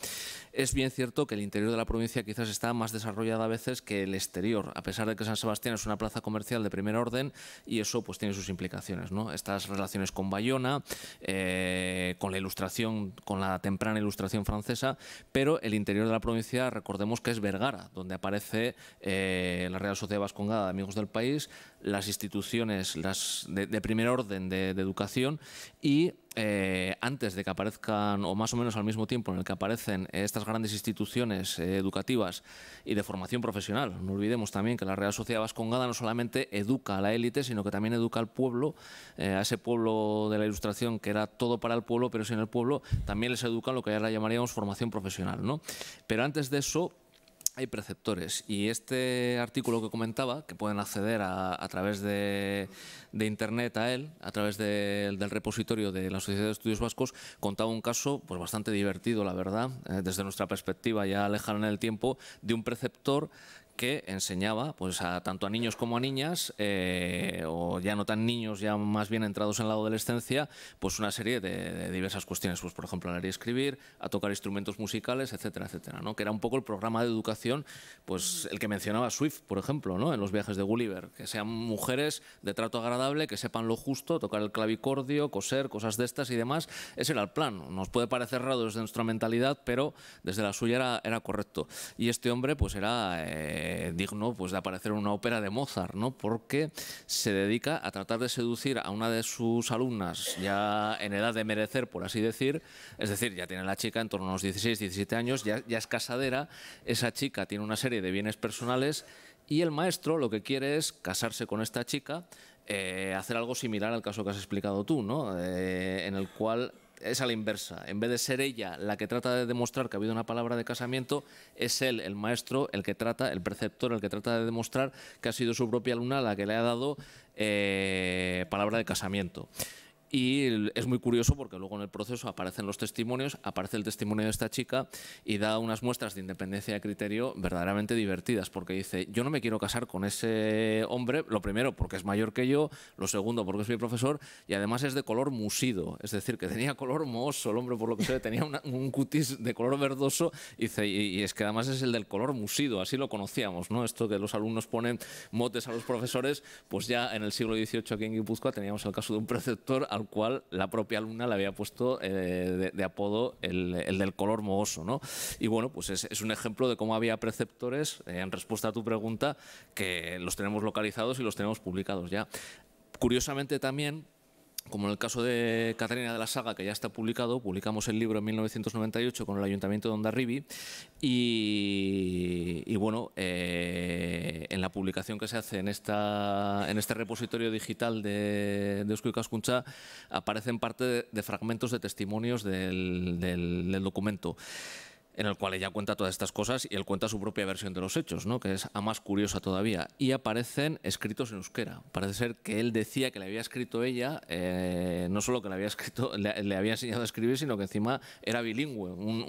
Es bien cierto que el interior de la provincia quizás está más desarrollado a veces que el exterior, a pesar de que San Sebastián es una plaza comercial de primer orden y eso pues tiene sus implicaciones. ¿no? Estas relaciones con Bayona, eh, con la ilustración, con la temprana ilustración francesa, pero el interior de la provincia recordemos que es Vergara, donde aparece eh, la Real Sociedad Vascongada de Amigos del País, las instituciones las de, primer orden de, educación y eh, antes de que aparezcan, o más o menos al mismo tiempo en el que aparecen estas grandes instituciones eh, educativas y de formación profesional, no olvidemos también que la Real Sociedad Vascongada no solamente educa a la élite, sino que también educa al pueblo, eh, a ese pueblo de la Ilustración que era todo para el pueblo, pero sin el pueblo, también les educa lo que la llamaríamos formación profesional. ¿no? Pero antes de eso, hay preceptores y este artículo que comentaba, que pueden acceder a, través de, Internet a él, a través del repositorio de la Sociedad de Estudios Vascos, contaba un caso pues, bastante divertido, la verdad, eh, desde nuestra perspectiva ya lejana en el tiempo, de un preceptor que enseñaba pues, a, tanto a niños como a niñas, eh, o ya no tan niños, ya más bien entrados en la adolescencia, pues una serie de, diversas cuestiones, pues, por ejemplo, a leer y escribir, a tocar instrumentos musicales, etcétera, etcétera, ¿no? que era un poco el programa de educación, pues el que mencionaba Swift, por ejemplo, ¿no? en los viajes de Gulliver, que sean mujeres de trato agradable, que sepan lo justo, tocar el clavicordio, coser, cosas de estas y demás, ese era el plan, nos puede parecer raro desde nuestra mentalidad, pero desde la suya era, correcto. Y este hombre pues era... Eh, eh, digno pues, de aparecer en una ópera de Mozart, ¿no? porque se dedica a tratar de seducir a una de sus alumnas ya en edad de merecer, por así decir, es decir, ya tiene la chica en torno a los 16, 17 años, ya, es casadera, esa chica tiene una serie de bienes personales y el maestro lo que quiere es casarse con esta chica, eh, hacer algo similar al caso que has explicado tú, ¿no? Eh, en el cual es a la inversa. En vez de ser ella la que trata de demostrar que ha habido una palabra de casamiento, es él, el maestro, el que trata, el preceptor, el que trata de demostrar que ha sido su propia alumna la que le ha dado eh, palabra de casamiento. Y es muy curioso porque luego en el proceso aparecen los testimonios, aparece el testimonio de esta chica y da unas muestras de independencia de criterio verdaderamente divertidas, porque dice, yo no me quiero casar con ese hombre, lo primero porque es mayor que yo, lo segundo porque es mi profesor y además es de color musido, es decir, que tenía color mohoso el hombre por lo que se ve, tenía un cutis de color verdoso y, dice, y, es que además es el del color musido, así lo conocíamos, ¿no? Esto que los alumnos ponen motes a los profesores, pues ya en el siglo XVIII aquí en Guipúzcoa teníamos el caso de un preceptor cual la propia alumna le había puesto eh, de, apodo el, del color mohoso. ¿no? Y bueno, pues es, un ejemplo de cómo había preceptores, eh, en respuesta a tu pregunta, que los tenemos localizados y los tenemos publicados ya. Curiosamente también, como en el caso de Catarina de la Saga, que ya está publicado, publicamos el libro en 1998 con el Ayuntamiento de Ondarribi y, bueno, eh, en la publicación que se hace en, este repositorio digital de, de caskuncha y aparecen parte de, fragmentos de testimonios del documento en el cual ella cuenta todas estas cosas y él cuenta su propia versión de los hechos, ¿no? que es a más curiosa todavía. Y aparecen escritos en euskera. Parece ser que él decía que le había escrito ella, eh, no solo que le había, escrito, le, había enseñado a escribir, sino que encima era bilingüe, un,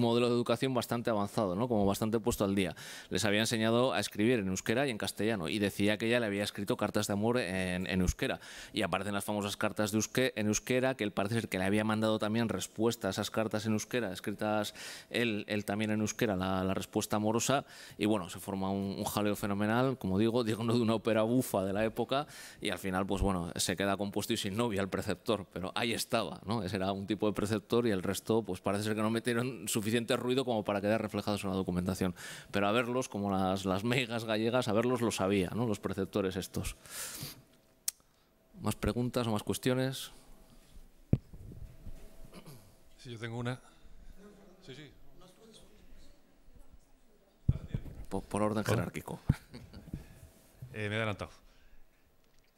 modelo de educación bastante avanzado, como bastante puesto al día. Les había enseñado a escribir en euskera y en castellano, y decía que ella le había escrito cartas de amor en, euskera. Y aparecen las famosas cartas de en euskera, que él parece ser que le había mandado también respuesta a esas cartas en euskera, escritas él él, también en euskera la, la, respuesta amorosa y bueno, se forma un, jaleo fenomenal, como digo, *laughs* digno de una ópera bufa de la época y al final pues bueno, se queda compuesto y sin novia el preceptor, pero ahí estaba, ¿no? Ese era un tipo de preceptor y el resto pues parece ser que no metieron suficiente ruido como para quedar reflejados en la documentación, pero a verlos como las, las megas gallegas, a verlos lo sabía, ¿no? Los preceptores estos. ¿Más preguntas o más cuestiones? si yo tengo una. por, orden jerárquico. *laughs* Eh, me he adelantado.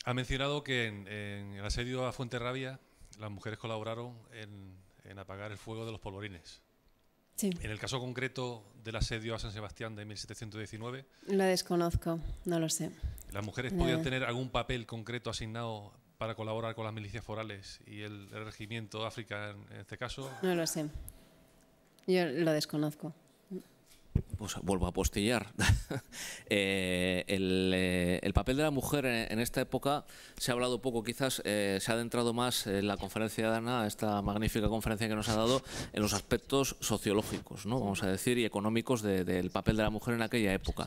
Ha mencionado que en, el asedio a Fuente Rabia las mujeres colaboraron en, apagar el fuego de los polvorines. Sí. En el caso concreto del asedio a San Sebastián de 1719. Lo desconozco, no lo sé. ¿Las mujeres podían eh. tener algún papel concreto asignado para colaborar con las milicias forales y el, regimiento África en, este caso? No lo sé. Yo lo desconozco pues vuelvo a postillar. *laughs* Eh, eh, el, papel de la mujer en, esta época se ha hablado poco, quizás eh, se ha adentrado más en la conferencia de Ana, esta magnífica conferencia que nos ha dado, en los aspectos sociológicos, ¿no? vamos a decir, y económicos del papel de la mujer en aquella época.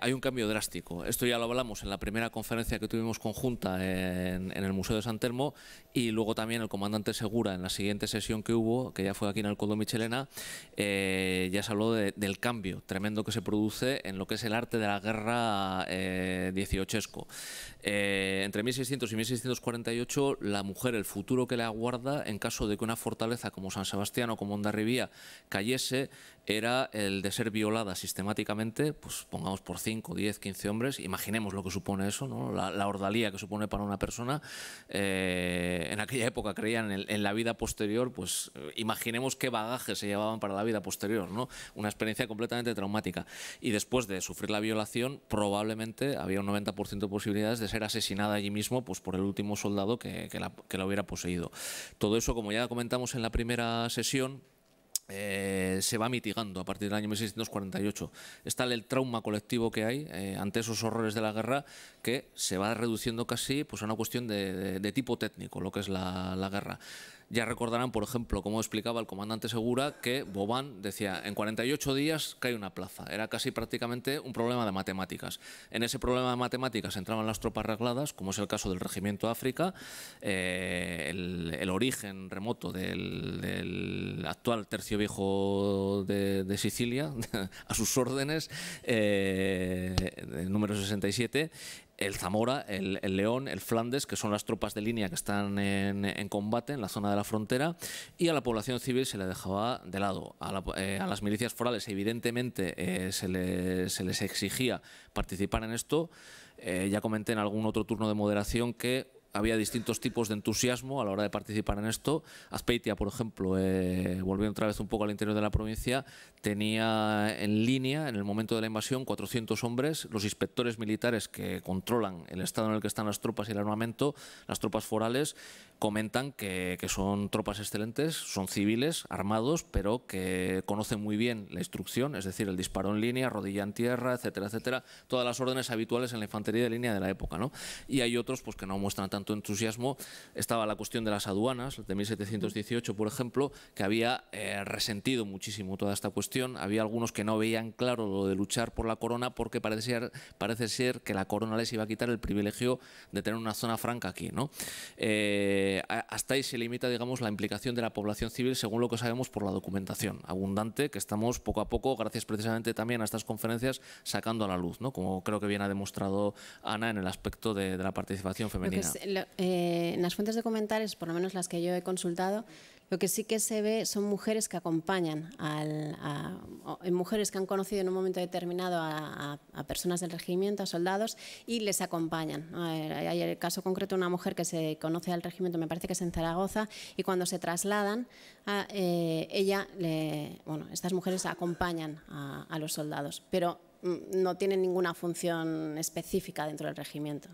hay un cambio drástico. Esto ya lo hablamos en la primera conferencia que tuvimos conjunta en, en, el Museo de San Telmo y luego también el comandante Segura en la siguiente sesión que hubo, que ya fue aquí en el Codo Michelena, ya se habló de, del cambio tremendo que se produce en lo que es el arte de la guerra eh, eh entre 1600 y 1648, la mujer, el futuro que le aguarda en caso de que una fortaleza como San Sebastián o como Ondarribía cayese, era el de ser violada sistemáticamente, pues pongamos por 5, 10, 15 hombres, imaginemos lo que supone eso, ¿no? la, la ordalía que supone para una persona. Eh, en aquella época creían en, la vida posterior, pues eh, imaginemos qué bagaje se llevaban para la vida posterior, ¿no? experiencia completamente traumática. Y después de sufrir la violación, probablemente había un 90% de posibilidades de ser asesinada allí mismo pues, por el último soldado que, que, la, hubiera poseído. Todo eso, como ya comentamos en la primera sesión, eh, se va mitigando a partir del año 1648. Está el trauma colectivo que hay eh, ante esos horrores de la guerra que se va reduciendo casi pues, a una cuestión de, de tipo técnico, lo que es la, la guerra. Ya recordarán, por ejemplo, como explicaba el comandante Segura que Bobán decía, en 48 días cae una plaza. Era casi prácticamente un problema de matemáticas. En ese problema de matemáticas entraban las tropas arregladas, como es el caso del Regimiento África, eh, el, origen remoto del, actual Tercio Viejo de, Sicilia, *laughs* a sus órdenes, eh, número 67, el Zamora, el, León, el Flandes, que son las tropas de línea que están en, combate en la zona de la frontera, y a la población civil se le dejaba de lado. A, eh, las milicias forales, evidentemente, eh, se, les, exigía participar en esto. Eh, ya comenté en algún otro turno de moderación que había distintos tipos de entusiasmo a la hora de participar en esto. Azpeitia, por ejemplo, eh, volviendo otra vez un poco al interior de la provincia, tenía en línea, en el momento de la invasión, 400 hombres, los inspectores militares que controlan el estado en el que están las tropas y el armamento, las tropas forales, comentan que, que son tropas excelentes, son civiles, armados, pero que conocen muy bien la instrucción, es decir, el disparo en línea, rodilla en tierra, etcétera, etcétera, todas las órdenes habituales en la infantería de línea de la época, ¿no? Y hay otros pues que no muestran tanto entusiasmo estaba la cuestión de las aduanas, de 1718, por ejemplo, que había eh, resentido muchísimo toda esta cuestión. Había algunos que no veían claro lo de luchar por la corona porque parece ser, que la corona les iba a quitar el privilegio de tener una zona franca aquí. ¿no? Eh, hasta ahí se limita digamos, la implicación de la población civil según lo que sabemos por la documentación abundante que estamos poco a poco, gracias precisamente también a estas conferencias, sacando a la luz, ¿no? como creo que bien ha demostrado Ana en el aspecto de la participación femenina. Eh, en las fuentes documentales, por lo menos las que yo he consultado, lo que sí que se ve son mujeres que acompañan, al, eh, mujeres que han conocido en un momento determinado a, personas del regimiento, a soldados, y les acompañan. Hay el caso concreto de una mujer que se conoce al regimiento, me parece que es en Zaragoza, y cuando se trasladan, eh, ella, estas mujeres acompañan a los soldados, pero mm, no tienen ninguna función específica dentro del regimiento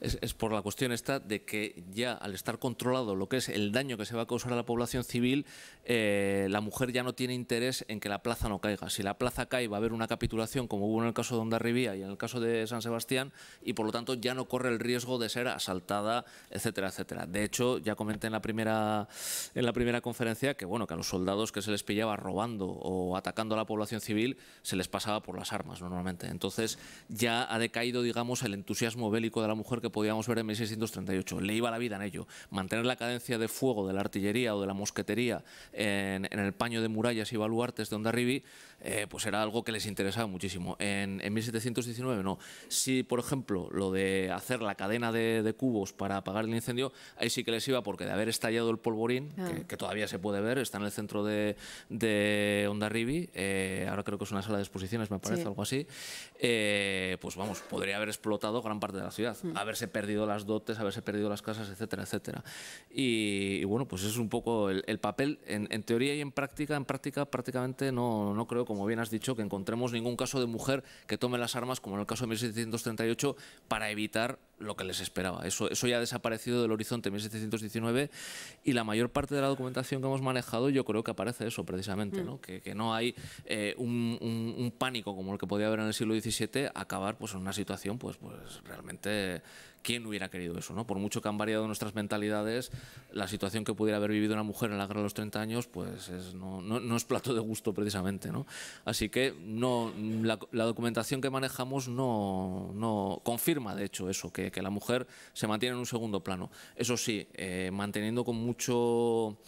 es, por la cuestión esta de que ya al estar controlado lo que es el daño que se va a causar a la población civil, eh, la mujer ya no tiene interés en que la plaza no caiga. Si la plaza cae va a haber una capitulación como hubo en el caso de Ondarribía y en el caso de San Sebastián y por lo tanto ya no corre el riesgo de ser asaltada, etcétera, etcétera. De hecho, ya comenté en la primera, en la primera conferencia que bueno, que a los soldados que se les pillaba robando o atacando a la población civil se les pasaba por las armas normalmente. Entonces ya ha decaído, digamos, el entusiasmo bélico de la mujer que podíamos ver en 1638. Le iba la vida en ello. Mantener la cadencia de fuego de la artillería o de la mosquetería en, el paño de murallas y baluartes de Ondarribi, eh, pues era algo que les interesaba muchísimo. En, 1719 no. Si, por ejemplo, lo de hacer la cadena de, cubos para apagar el incendio, ahí sí que les iba porque de haber estallado el polvorín, que, ah. todavía se puede ver, está en el centro de, de Ondarribi, eh, ahora creo que es una sala de exposiciones, me parece, algo así, eh, pues vamos, podría haber explotado gran parte de la ciudad. Mm haberse perdido las dotes, haberse perdido las casas, etcétera, etcétera. Y, bueno, pues es un poco el, papel en, teoría y en práctica. En práctica prácticamente no, no creo, como bien has dicho, que encontremos ningún caso de mujer que tome las armas, como en el caso de 1738, para evitar lo que les esperaba. Eso, eso ya ha desaparecido del horizonte 1719 y la mayor parte de la documentación que hemos manejado yo creo que aparece eso precisamente, ¿no? Mm. Que, no hay eh, un, pánico como el que podía haber en el siglo XVII, acabar pues, en una situación pues, pues realmente ¿Quién hubiera querido eso? ¿no? Por mucho que han variado nuestras mentalidades, la situación que pudiera haber vivido una mujer en la guerra de los 30 años, pues no, es plato de gusto precisamente. Así que no, la, documentación que manejamos no, confirma, de hecho, eso, que, la mujer se mantiene en un segundo plano. Eso sí, eh, manteniendo con mucho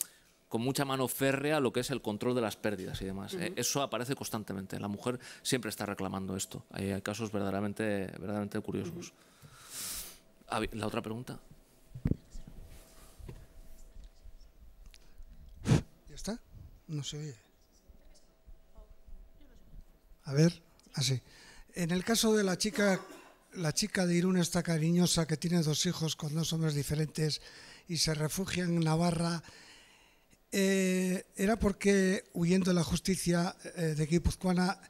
con mucha mano férrea lo que es el control de las pérdidas y demás. ¿eh? Eso aparece constantemente. La mujer siempre está reclamando esto. Hay casos verdaderamente, verdaderamente curiosos. La otra pregunta. ¿Ya está? No se oye. A ver, así. En el caso de la chica, la chica de Irún esta cariñosa, que tiene dos hijos con dos hombres diferentes y se refugia en Navarra. Eh, era porque, huyendo de la justicia eh, de Guipuzcoana,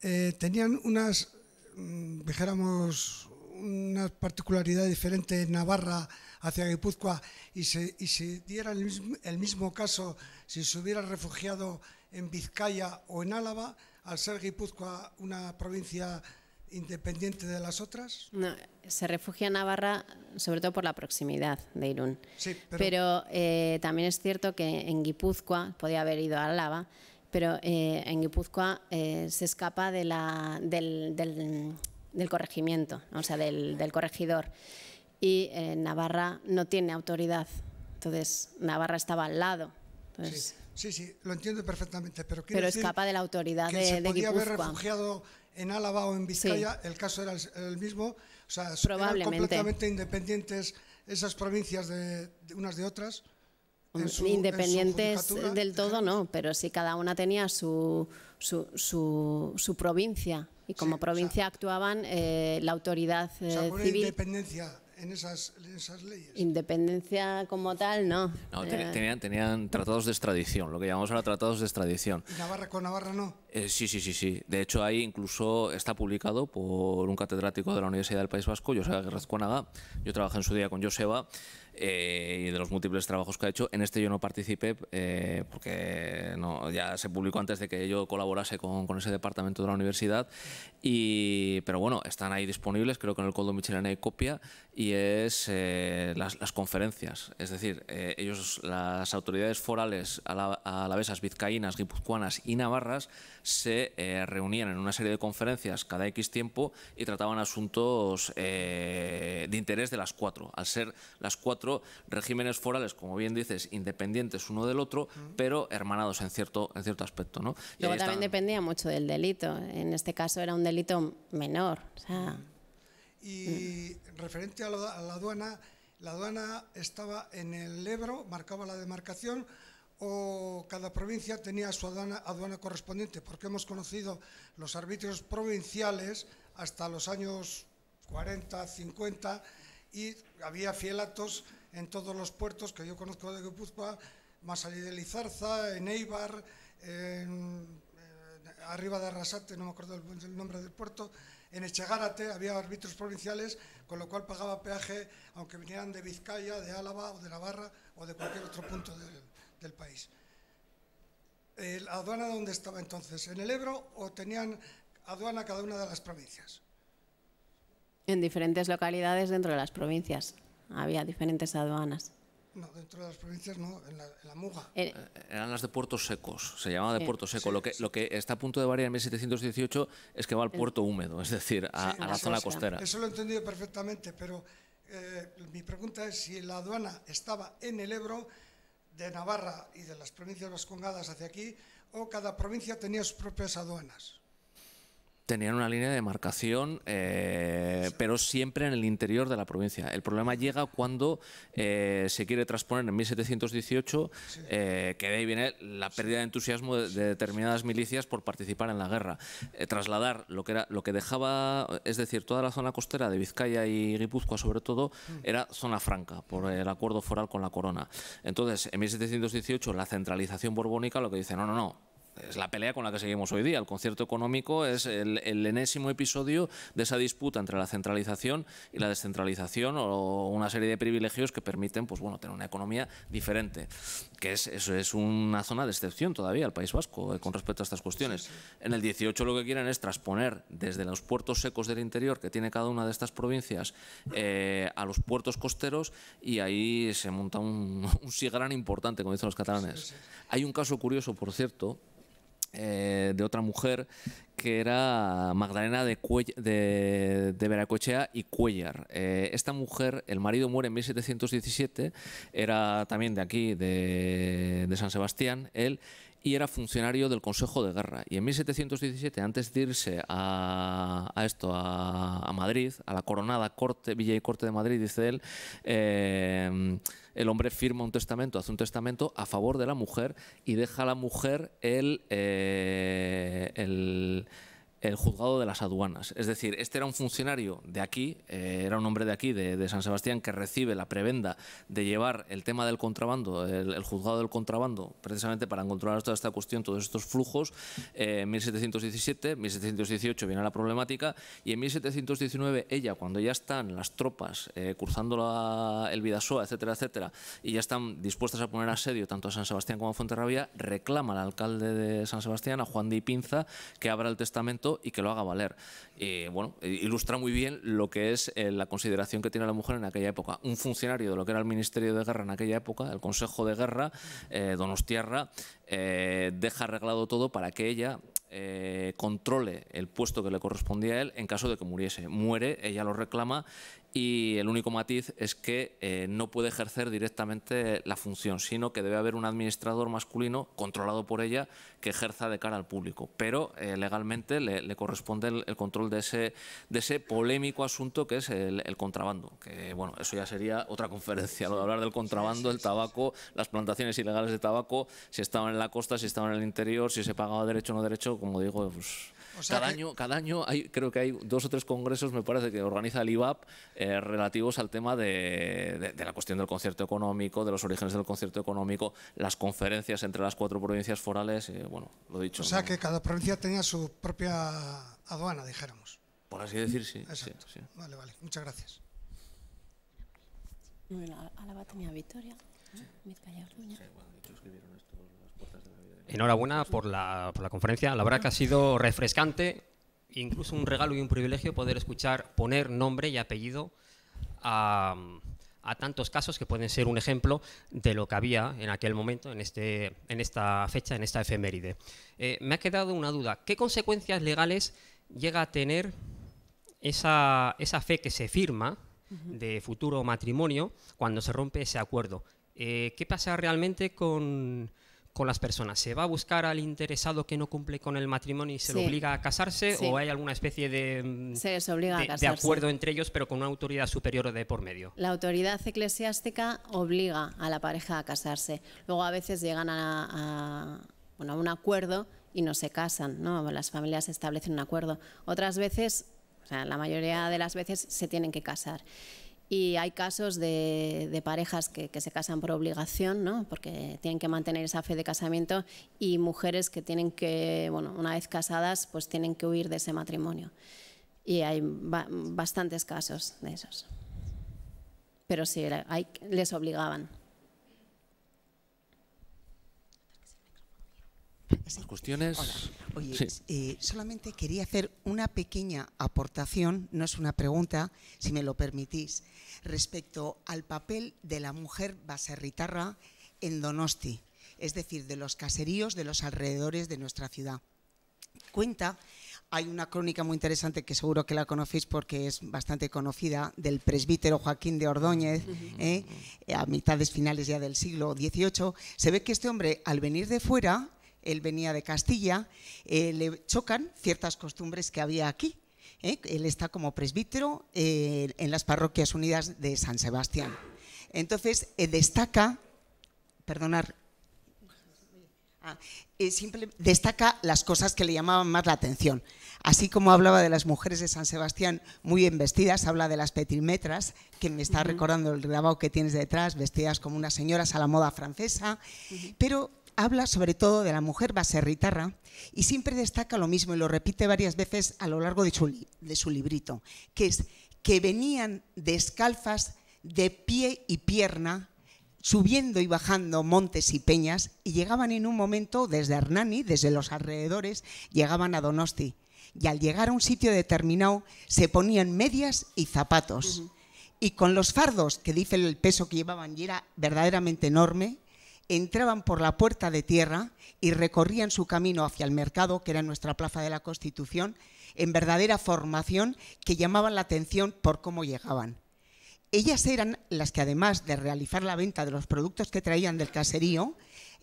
eh, tenían unas, mm, dijéramos, una particularidad diferente en Navarra hacia Guipúzcoa y se, y se diera el mismo, el mismo caso si se hubiera refugiado en Vizcaya o en Álava, al ser Guipúzcoa una provincia independiente de las otras? No, se refugia en Navarra sobre todo por la proximidad de Irún. pero, eh, también es cierto que en Guipúzcoa, podía haber ido a Álava, pero eh, en Guipúzcoa eh, se escapa de la, del del corregimiento, o sea, del, corregidor. Y eh, Navarra no tiene autoridad, entonces Navarra estaba al lado. sí, sí, lo entiendo perfectamente, pero, pero decir escapa de la autoridad que de, se podía haber refugiado en Álava o en Vizcaya, el caso era el, mismo, o sea, completamente independientes esas provincias de, unas de otras. Independientes del todo no, pero sí cada una tenía su, su, su provincia y como provincia actuaban eh, la autoridad o eh, civil. independencia en esas, esas, leyes? Independencia como tal, no. Eh, tenían, tenían, tratados de extradición, lo que llamamos ahora tratados de extradición. ¿Y Navarra con Navarra no? sí, sí, sí, sí. De hecho, ahí incluso está publicado por un catedrático de la Universidad del País Vasco, Joseba Guerrezcuánaga. Yo trabajé en su día con Joseba. Eh, y de los múltiples trabajos que ha hecho. En este yo no participé eh, porque ya se publicó antes de que yo colaborase con, ese departamento de la universidad. Y, pero bueno, están ahí disponibles, creo que en el Código Michelena hay copia, y es eh, las, las, conferencias. Es decir, ellos, las autoridades forales alavesas, vizcaínas, guipuzcoanas y navarras se reunían en una serie de conferencias cada X tiempo y trataban asuntos de interés de las cuatro. Al ser las cuatro regímenes forales, como bien dices, independientes uno del otro, pero hermanados en cierto, en cierto aspecto. ¿no? Y también dependía mucho del delito, en este caso era un delito menor. Mm. Y referente a la, aduana, la aduana estaba en el Ebro, marcaba la demarcación, o cada provincia tenía su aduana, aduana, correspondiente, porque hemos conocido los arbitrios provinciales hasta los años 40, 50, y había fielatos en todos los puertos que yo conozco de Guipúzcoa, más allá de Lizarza, en Eibar, eh, arriba de Arrasate, no me acuerdo el, nombre del puerto, en Echegárate había árbitros provinciales, con lo cual pagaba peaje aunque vinieran de Vizcaya, de Álava o de Navarra o de cualquier otro punto del, país. ¿La aduana dónde estaba entonces? ¿En el Ebro o tenían aduana cada una de las provincias? En diferentes localidades dentro de las provincias. Había diferentes aduanas. No, dentro de las provincias no, en la, Muga. Eh, eh, eran las de puertos secos, se llamaba de puertos puerto seco. lo, que, lo que está a punto de variar en 1718 es que va al puerto húmedo, es decir, a, la zona costera. Eso lo he entendido perfectamente, pero eh, mi pregunta es si la aduana estaba en el Ebro, de Navarra y de las provincias vascongadas hacia aquí, o cada provincia tenía sus propias aduanas tenían una línea de demarcación, eh, pero siempre en el interior de la provincia. El problema llega cuando eh, se quiere transponer en 1718, eh, que de ahí viene la pérdida de entusiasmo de, determinadas milicias por participar en la guerra. trasladar lo que, era, lo que dejaba, es decir, toda la zona costera de Vizcaya y Guipúzcoa sobre todo, mm. era zona franca por el acuerdo foral con la corona. Entonces, en 1718 la centralización borbónica lo que dice, no, no, no, es la pelea con la que seguimos hoy día. El concierto económico es el, enésimo episodio de esa disputa entre la centralización y la descentralización o una serie de privilegios que permiten pues, bueno, tener una economía diferente, que es, eso es una zona de excepción todavía el País Vasco eh, con respecto a estas cuestiones. En el 18 lo que quieren es transponer desde los puertos secos del interior que tiene cada una de estas provincias eh, a los puertos costeros y ahí se monta un, *laughs* un sigrán importante, como dicen los catalanes. Hay un caso curioso, por cierto, eh, de otra mujer que era Magdalena de, de, Veracochea y Cuellar. Eh, esta mujer, el marido muere en 1717, era también de aquí, de, de San Sebastián, él, y era funcionario del Consejo de Guerra. Y en 1717, antes de irse a, esto, a, Madrid, a la coronada corte, Villa y Corte de Madrid, dice él, eh, el hombre firma un testamento, hace un testamento a favor de la mujer y deja a la mujer el eh, el juzgado de las aduanas. Es decir, este era un funcionario de aquí, eh, era un hombre de aquí, de, San Sebastián, que recibe la prebenda de llevar el tema del contrabando, el, juzgado del contrabando, precisamente para controlar toda esta cuestión, todos estos flujos. Eh, en 1717, 1718 viene la problemática y en 1719 ella, cuando ya están las tropas eh, cruzando el Vidasoa, etcétera, etcétera, y ya están dispuestas a poner asedio tanto a San Sebastián como a Fuenterrabía, reclama al alcalde de San Sebastián, a Juan de Ipinza, que abra el testamento y que lo haga valer. bueno, e ilustra muy bien lo que es eh, la consideración que tiene la mujer en aquella época. Un funcionario de lo que era el Ministerio de Guerra en aquella época, el Consejo de Guerra, eh, Tierra, eh, deja arreglado todo para que ella eh, controle el puesto que le correspondía a él en caso de que muriese. Muere, ella lo reclama y el único matiz es que eh, no puede ejercer directamente la función, sino que debe haber un administrador masculino controlado por ella que ejerza de cara al público. Pero eh, legalmente le, corresponde el, control de ese, de ese polémico asunto que es el, contrabando, que bueno, eso ya sería otra conferencia, lo hablar del contrabando, el tabaco, las plantaciones ilegales de tabaco, si estaban en la costa, si estaban en el interior, si se pagaba derecho o no derecho, como digo, pues cada, año, cada año hay, creo que hay dos o tres congresos, me parece, que organiza el IVAP eh, relativos al tema de, la cuestión del concierto económico, de los orígenes del concierto económico, las conferencias entre las cuatro provincias forales, eh, bueno, lo dicho. O sea que cada provincia tenía su propia aduana, dijéramos. Por así decir, sí. Exacto. Vale, vale. Muchas gracias. tenía Victoria, enhorabuena por la, conferencia. La verdad que ha sido refrescante, incluso un regalo y un privilegio poder escuchar poner nombre y apellido a, tantos casos que pueden ser un ejemplo de lo que había en aquel momento, en, este, en esta fecha, en esta efeméride. Eh, me ha quedado una duda. ¿Qué consecuencias legales llega a tener esa, fe que se firma de futuro matrimonio cuando se rompe ese acuerdo? Eh, ¿Qué pasa realmente con con las personas? ¿Se va a buscar al interesado que no cumple con el matrimonio y se lo obliga a casarse? ¿O hay alguna especie de, mm, obliga de, acuerdo entre ellos, pero con una autoridad superior de por medio? La autoridad eclesiástica obliga a la pareja a casarse. Luego a veces llegan a, a, bueno, a un acuerdo y no se casan, ¿no? las familias establecen un acuerdo. Otras veces, o sea, la mayoría de las veces se tienen que casar. Y hay casos de, parejas que, se casan por obligación, ¿no? porque tienen que mantener esa fe de casamiento, y mujeres que tienen que, bueno, una vez casadas, pues tienen que huir de ese matrimonio. Y hay bastantes casos de esos. Pero sí, hay, les obligaban. cuestiones. Oye, eh, solamente quería hacer una pequeña aportación, no es una pregunta, si me lo permitís respecto al papel de la mujer baserritarra en Donosti, es decir, de los caseríos de los alrededores de nuestra ciudad. Cuenta, hay una crónica muy interesante que seguro que la conocéis porque es bastante conocida, del presbítero Joaquín de Ordóñez, ¿eh? a mitades finales ya del siglo XVIII. Se ve que este hombre, al venir de fuera, él venía de Castilla, eh, le chocan ciertas costumbres que había aquí. ¿eh? Él está como presbítero eh, en las parroquias unidas de San Sebastián. Entonces, eh, destaca, perdonar, ah, destaca las cosas que le llamaban más la atención. Así como hablaba de las mujeres de San Sebastián muy bien vestidas, habla de las petimetras, que me está recordando el grabado que tienes detrás, vestidas como unas señoras a la moda francesa, pero habla sobre todo de la mujer baserritarra y siempre destaca lo mismo y lo repite varias veces a lo largo de su, de su librito, que es que venían descalfas de pie y pierna subiendo y bajando montes y peñas y llegaban en un momento desde Hernani, desde los alrededores, llegaban a Donosti. Y al llegar a un sitio determinado se ponían medias y zapatos. Y con los fardos, que dice el peso que llevaban y era verdaderamente enorme, entraban por la puerta de tierra y recorrían su camino hacia el mercado, que era nuestra plaza de la Constitución, en verdadera formación que llamaban la atención por cómo llegaban. Ellas eran las que además de realizar la venta de los productos que traían del caserío,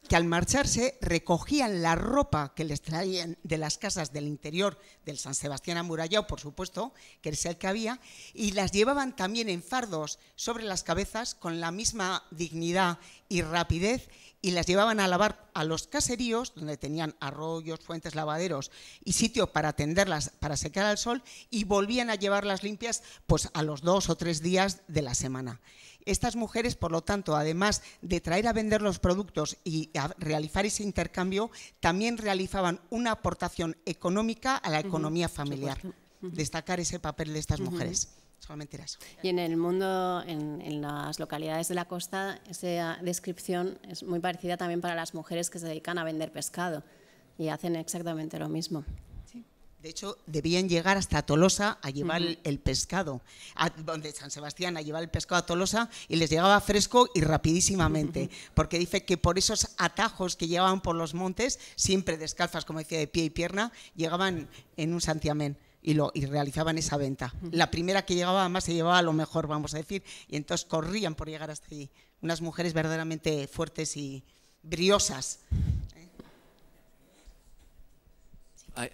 que al marcharse recogían la ropa que les traían de las casas del interior del San Sebastián amurallado, por supuesto, que es el que había, y las llevaban también en fardos sobre las cabezas con la misma dignidad y rapidez y las llevaban a lavar a los caseríos, donde tenían arroyos, fuentes, lavaderos y sitio para tenderlas, para secar al sol, y volvían a llevarlas limpias pues, a los dos o tres días de la semana. Estas mujeres, por lo tanto, además de traer a vender los productos y realizar ese intercambio, también realizaban una aportación económica a la economía familiar. Destacar ese papel de estas mujeres. Solamente era eso. Y en el mundo, en, las localidades de la costa, esa descripción es muy parecida también para las mujeres que se dedican a vender pescado y hacen exactamente lo mismo. De hecho, debían llegar hasta Tolosa a llevar el pescado, a, donde San Sebastián a llevar el pescado a Tolosa y les llegaba fresco y rapidísimamente, porque dice que por esos atajos que llevaban por los montes, siempre descalzas, como decía, de pie y pierna, llegaban en un santiamén. Y, lo, y realizaban esa venta. La primera que llegaba más se llevaba a lo mejor, vamos a decir, y entonces corrían por llegar hasta allí. Unas mujeres verdaderamente fuertes y briosas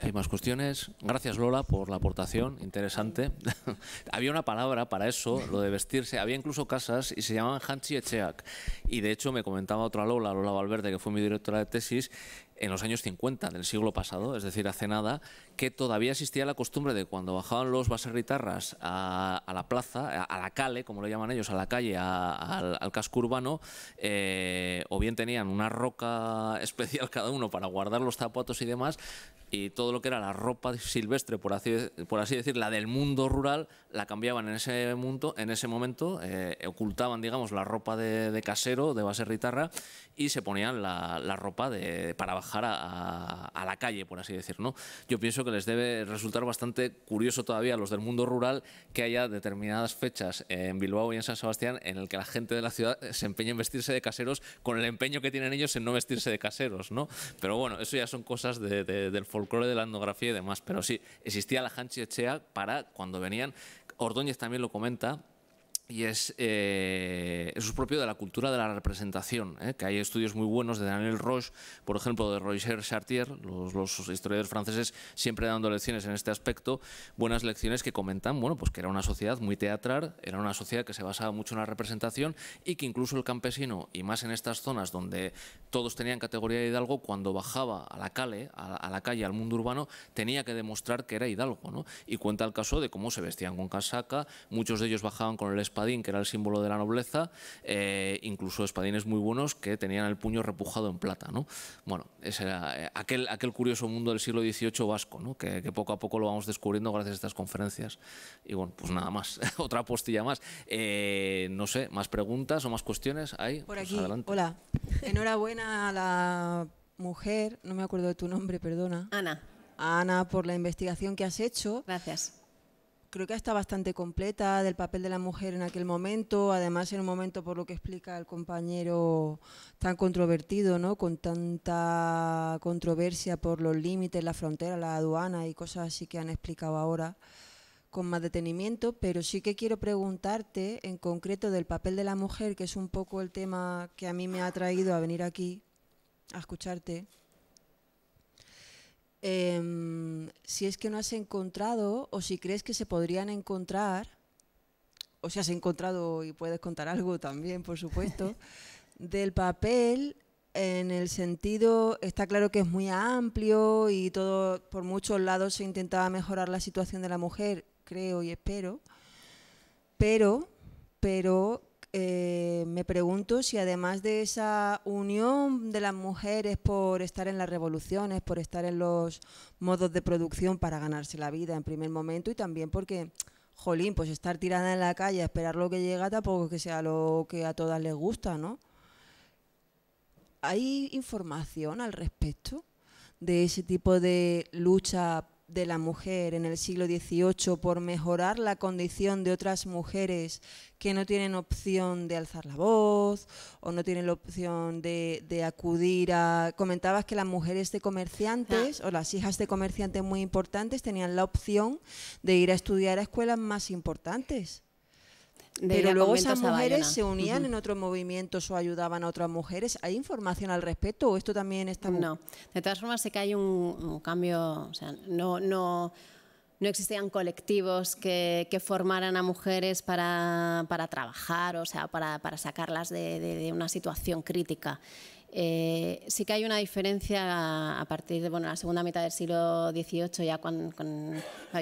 hay, más cuestiones. Gracias Lola por la aportación, interesante. *laughs* había una palabra para eso, lo de vestirse. Había incluso casas y se llamaban Hanchi Echeak, Y de hecho me comentaba otra Lola, Lola Valverde, que fue mi directora de tesis, en los años 50 del siglo pasado, es decir, hace nada, que todavía existía la costumbre de cuando bajaban los baserritarras a, a la plaza, a, la calle, como lo llaman ellos, a la calle, al, casco urbano, eh, o bien tenían una roca *laughs* especial cada uno para guardar los zapatos y demás, y todo lo que era la ropa silvestre, por así, por así decir, la del mundo rural, la cambiaban en ese, mundo, en ese momento, eh, ocultaban, digamos, la ropa de, casero, de baserritarra, y se ponían la, ropa para bajar a, la calle, por así decir. ¿no? Yo pienso que les debe resultar bastante curioso todavía a los del mundo rural que haya determinadas fechas en Bilbao y en San Sebastián en el que la gente de la ciudad se empeña en vestirse de caseros con el empeño que tienen ellos en no vestirse de caseros, ¿no? Pero bueno, eso ya son cosas del folclore, de la etnografía y demás. Pero sí, existía la Hanchi Echea para cuando venían. Ordóñez también lo comenta, y es, eh, eso es propio de la cultura de la representación, ¿eh? que hay estudios muy buenos de Daniel Roche, por ejemplo, de Roger Chartier, los, historiadores franceses siempre dando lecciones en este aspecto, buenas lecciones que comentan bueno, pues que era una sociedad muy teatral, era una sociedad que se basaba mucho en la representación y que incluso el campesino, y más en estas zonas donde todos tenían categoría de hidalgo, cuando bajaba a la calle, a, la calle al mundo urbano, tenía que demostrar que era hidalgo. ¿no? Y cuenta el caso de cómo se vestían con casaca, muchos de ellos bajaban con el espadín, que era el símbolo de la nobleza, eh, incluso espadines muy buenos que tenían el puño repujado en plata. ¿no? Bueno, ese era eh, aquel, aquel curioso mundo del siglo XVIII vasco, que, poco a poco lo vamos descubriendo gracias a estas conferencias. Y bueno, pues nada más, *laughs* otra postilla más. Eh, no sé, ¿más preguntas o más cuestiones? Ahí, Por pues aquí, hola. Enhorabuena a la mujer, no me acuerdo de tu nombre, perdona. Ana. Ana por la investigación que has hecho. Gracias creo que está bastante completa del papel de la mujer en aquel momento, además en un momento, por lo que explica el compañero, tan controvertido, ¿no? con tanta controversia por los límites, la frontera, la aduana y cosas así que han explicado ahora con más detenimiento, pero sí que quiero preguntarte en concreto del papel de la mujer, que es un poco el tema que a mí me ha traído a venir aquí a escucharte. Em, si es que no has encontrado o si crees que se podrían encontrar, o si has encontrado y puedes contar algo también, por supuesto, *laughs* del papel en el sentido, está claro que es muy amplio y todo por muchos lados se intentaba mejorar la situación de la mujer, creo y espero, pero, pero eh, me pregunto si además de esa unión de las mujeres por estar en las revoluciones, por estar en los modos de producción para ganarse la vida en primer momento y también porque, jolín, pues estar tirada en la calle a esperar lo que llega tampoco que sea lo que a todas les gusta, ¿no? ¿Hay información al respecto de ese tipo de lucha de la mujer en el siglo XVIII por mejorar la condición de otras mujeres que no tienen opción de alzar la voz o no tienen la opción de, acudir a... Comentabas que las mujeres de comerciantes ah. o las hijas de comerciantes muy importantes tenían la opción de ir a estudiar a escuelas más importantes. De Pero luego esas mujeres se unían en otros movimientos o ayudaban a otras mujeres. ¿Hay información al respecto o esto también está.? No, de todas formas sé que hay un, cambio, sea, no, no, no existían colectivos que, que, formaran a mujeres para, para trabajar, o sea, para, para sacarlas de, una situación crítica. Eh, sí que hay una diferencia a, partir de bueno, la segunda mitad del siglo XVIII, ya con,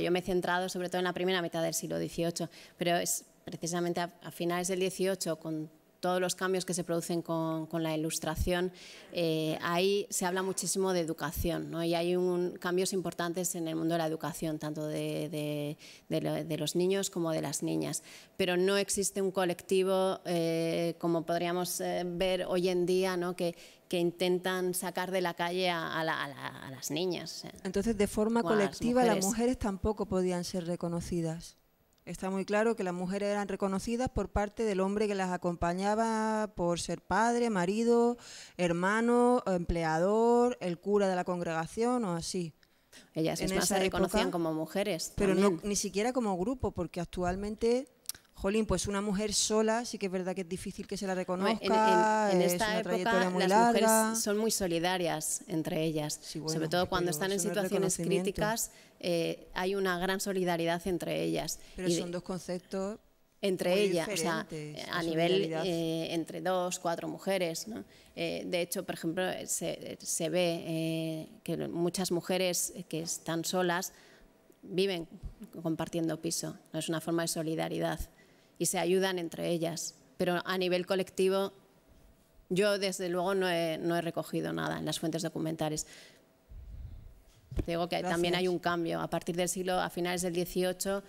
yo me he centrado sobre todo en la primera mitad del siglo XVIII, pero es precisamente a, finales del 18, con todos los cambios que se producen con, la ilustración, eh, ahí se habla muchísimo de educación ¿no? y hay cambios importantes en el mundo de la educación, tanto de, los niños como de las niñas. Pero no existe un colectivo eh, como podríamos eh, ver hoy en día ¿no? que, intentan sacar de la calle a, las niñas. Entonces, de forma colectiva, las mujeres tampoco podían ser reconocidas. Está muy claro que las mujeres eran reconocidas por parte del hombre que las acompañaba por ser padre, marido, hermano, empleador, el cura de la congregación o así. Ellas se reconocían como mujeres. Pero ni siquiera como grupo, porque actualmente jolín, pues una mujer sola, sí que es verdad que es difícil que se la reconozca. En, esta época, las mujeres son muy solidarias entre ellas, sobre todo cuando están en situaciones críticas, eh, hay una gran solidaridad entre ellas. Pero son dos conceptos entre ellas, o sea, a nivel eh, entre dos, cuatro mujeres. Eh, de hecho, por ejemplo, se, ve que muchas mujeres que están solas viven compartiendo piso. Es una forma de solidaridad y se ayudan entre ellas. Pero a nivel colectivo, yo desde luego no he, no he recogido nada en las fuentes documentales. Digo que también hay un cambio a partir del siglo, a finales del XVIII,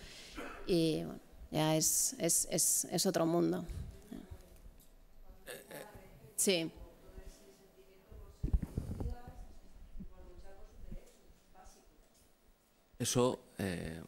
y ya es, es, es, es otro mundo. Sí. Eso eh,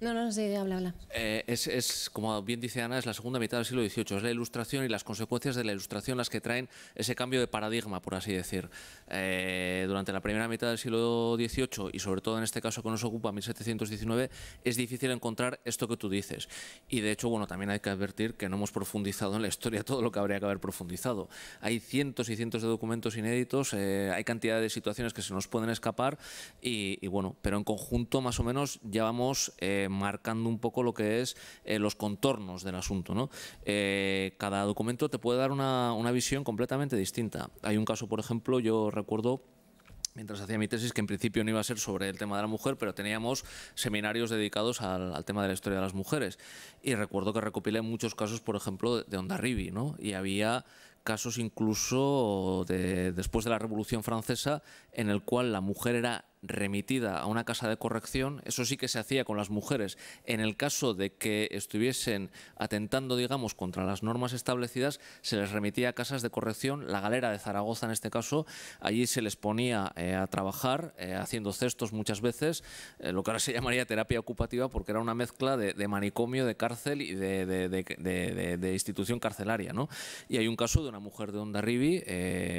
no, no, sí, habla, habla. Eh, es, como bien dice Ana, es la segunda mitad del siglo XVIII. Es la ilustración y las consecuencias de la ilustración las que traen ese cambio de paradigma, por así decir. Eh, durante la primera mitad del siglo XVIII, y sobre todo en este caso que nos ocupa, 1719, es difícil encontrar esto que tú dices. Y de hecho, bueno, también hay que advertir que no hemos profundizado en la historia todo lo que habría que haber profundizado. Hay cientos y cientos de documentos inéditos, eh, hay cantidad de situaciones que se nos pueden escapar, y, y, bueno, pero en conjunto, más o menos, ya vamos. Eh, marcando un poco lo que es eh, los contornos del asunto. ¿no? Eh, cada documento te puede dar una, visión completamente distinta. Hay un caso, por ejemplo, yo recuerdo mientras hacía mi tesis, que en principio no iba a ser sobre el tema de la mujer, pero teníamos seminarios dedicados al, tema de la historia de las mujeres. Y recuerdo que recopilé muchos casos, por ejemplo, de Onda ¿no? Y había casos incluso después de la Revolución Francesa en el cual la mujer era remitida a una casa de corrección. Eso sí que se hacía con las mujeres en el caso de que estuviesen atentando, digamos, contra las normas establecidas, se les remitía a casas de corrección, la galera de Zaragoza en este caso, allí se les ponía eh, a trabajar eh, haciendo cestos muchas veces, eh, lo que ahora se llamaría terapia ocupativa porque era una mezcla de, manicomio, de cárcel y de, institución carcelaria. ¿no? Y hay un caso de una mujer de Onda Ribi,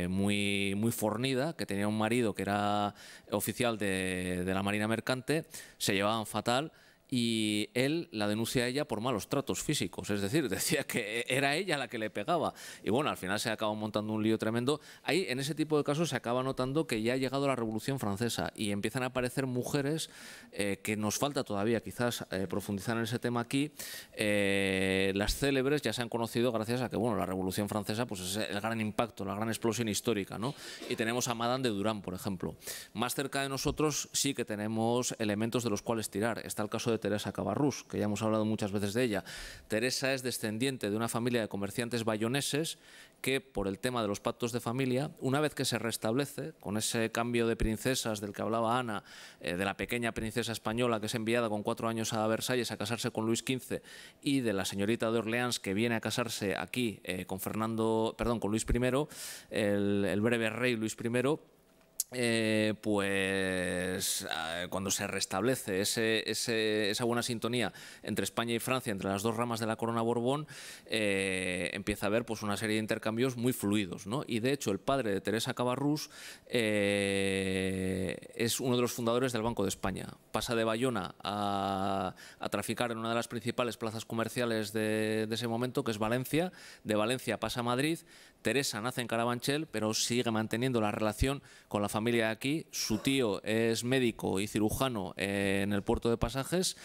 muy, muy fornida, que tenía un marido que era oficial de, de la Marina Mercante, se llevaban fatal y él la denuncia a ella por malos tratos físicos, es decir, *laughs* decía que era ella la que le pegaba. Y bueno, al final se acaba montando un lío tremendo. Ahí, en ese tipo de casos, se acaba notando que ya ha llegado la Revolución Francesa y empiezan a aparecer mujeres eh, que nos falta todavía quizás eh, profundizar en ese tema aquí. Eh, las célebres ya se han conocido gracias a que, bueno, la Revolución Francesa pues es el gran impacto, la gran explosión histórica, ¿no? Y tenemos a Madame de Durán, por ejemplo. Más cerca de nosotros sí que tenemos elementos de los cuales tirar. Está el caso de Teresa Cabarrús, que ya hemos hablado muchas veces de ella. Teresa es descendiente de una familia de comerciantes bayoneses que, por el tema de los pactos de familia, una vez que se restablece, con ese cambio de princesas del que hablaba Ana, eh, de la pequeña princesa española que es enviada con cuatro años a Versalles a casarse con Luis XV y de la señorita de Orleans que viene a casarse aquí eh, con Fernando, perdón, con Luis I, el breve rey Luis I, eh, pues ah, cuando se restablece esa buena sintonía entre España y Francia, entre las dos ramas de la corona Borbón, eh, empieza a haber pues, una serie de intercambios muy fluidos. Y de hecho, el padre de Teresa Cabarrús eh, es uno de los fundadores del Banco de España. Pasa de Bayona a, traficar en una de las principales plazas comerciales de ese momento, que es Valencia. De Valencia pasa a Madrid. Teresa nace en Carabanchel, pero sigue manteniendo la relación con la familia de aquí. Su tío es médico y cirujano eh, en el puerto de pasajes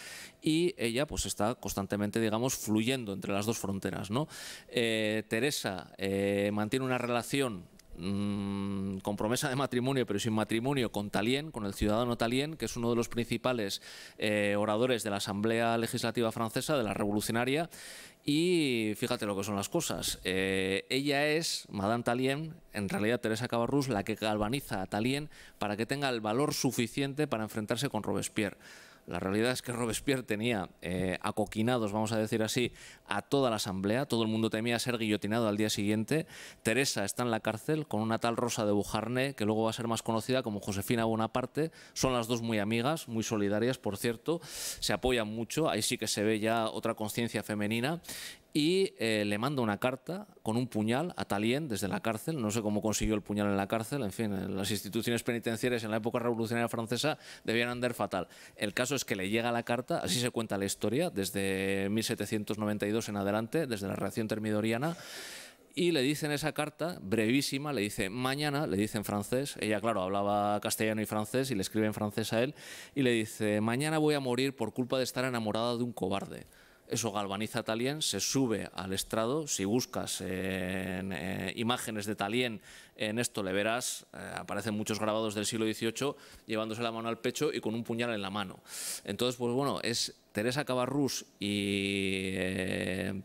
y ella pues está constantemente, digamos, fluyendo entre las dos fronteras. ¿no? Eh, Teresa eh, mantiene una relación mm, con promesa de matrimonio, pero sin matrimonio, con Talien, con el ciudadano Talien, que es uno de los principales oradores de la Asamblea Legislativa Francesa, de la Revolucionaria, y fíjate lo que son las cosas. Eh, ella es, Madame Talien, en realidad Teresa Cabarrus, la que galvaniza a Talien para que tenga el valor suficiente para enfrentarse con Robespierre. La realidad es que Robespierre tenía eh, acoquinados, vamos a decir así, a toda la asamblea. Todo el mundo temía ser guillotinado al día siguiente. Teresa está en la cárcel con una tal Rosa de Bujarné, que luego va a ser más conocida como Josefina Bonaparte. Son las dos muy amigas, muy solidarias, por cierto. Se apoyan mucho. Ahí sí que se ve ya otra conciencia femenina y eh, le manda una carta con un puñal a Talien desde la cárcel. No sé cómo consiguió el puñal en la cárcel. En fin, eh, las instituciones penitenciarias en la época revolucionaria francesa debían andar fatal. El caso es que le llega la carta, así se cuenta la historia, desde 1792 en adelante, desde la reacción termidoriana. Y le dicen esa carta, brevísima, le dice mañana, le dice en francés, ella claro, hablaba castellano y francés y le escribe en francés a él, y le dice, mañana voy a morir por culpa de estar enamorada de un cobarde eso galvaniza a Talien, se sube al estrado, si buscas en, eh, imágenes de Talien en esto le verás, eh, aparecen muchos grabados del siglo XVIII llevándose la mano al pecho y con un puñal en la mano. Entonces, pues bueno, es Teresa Cabarrús y... Eh,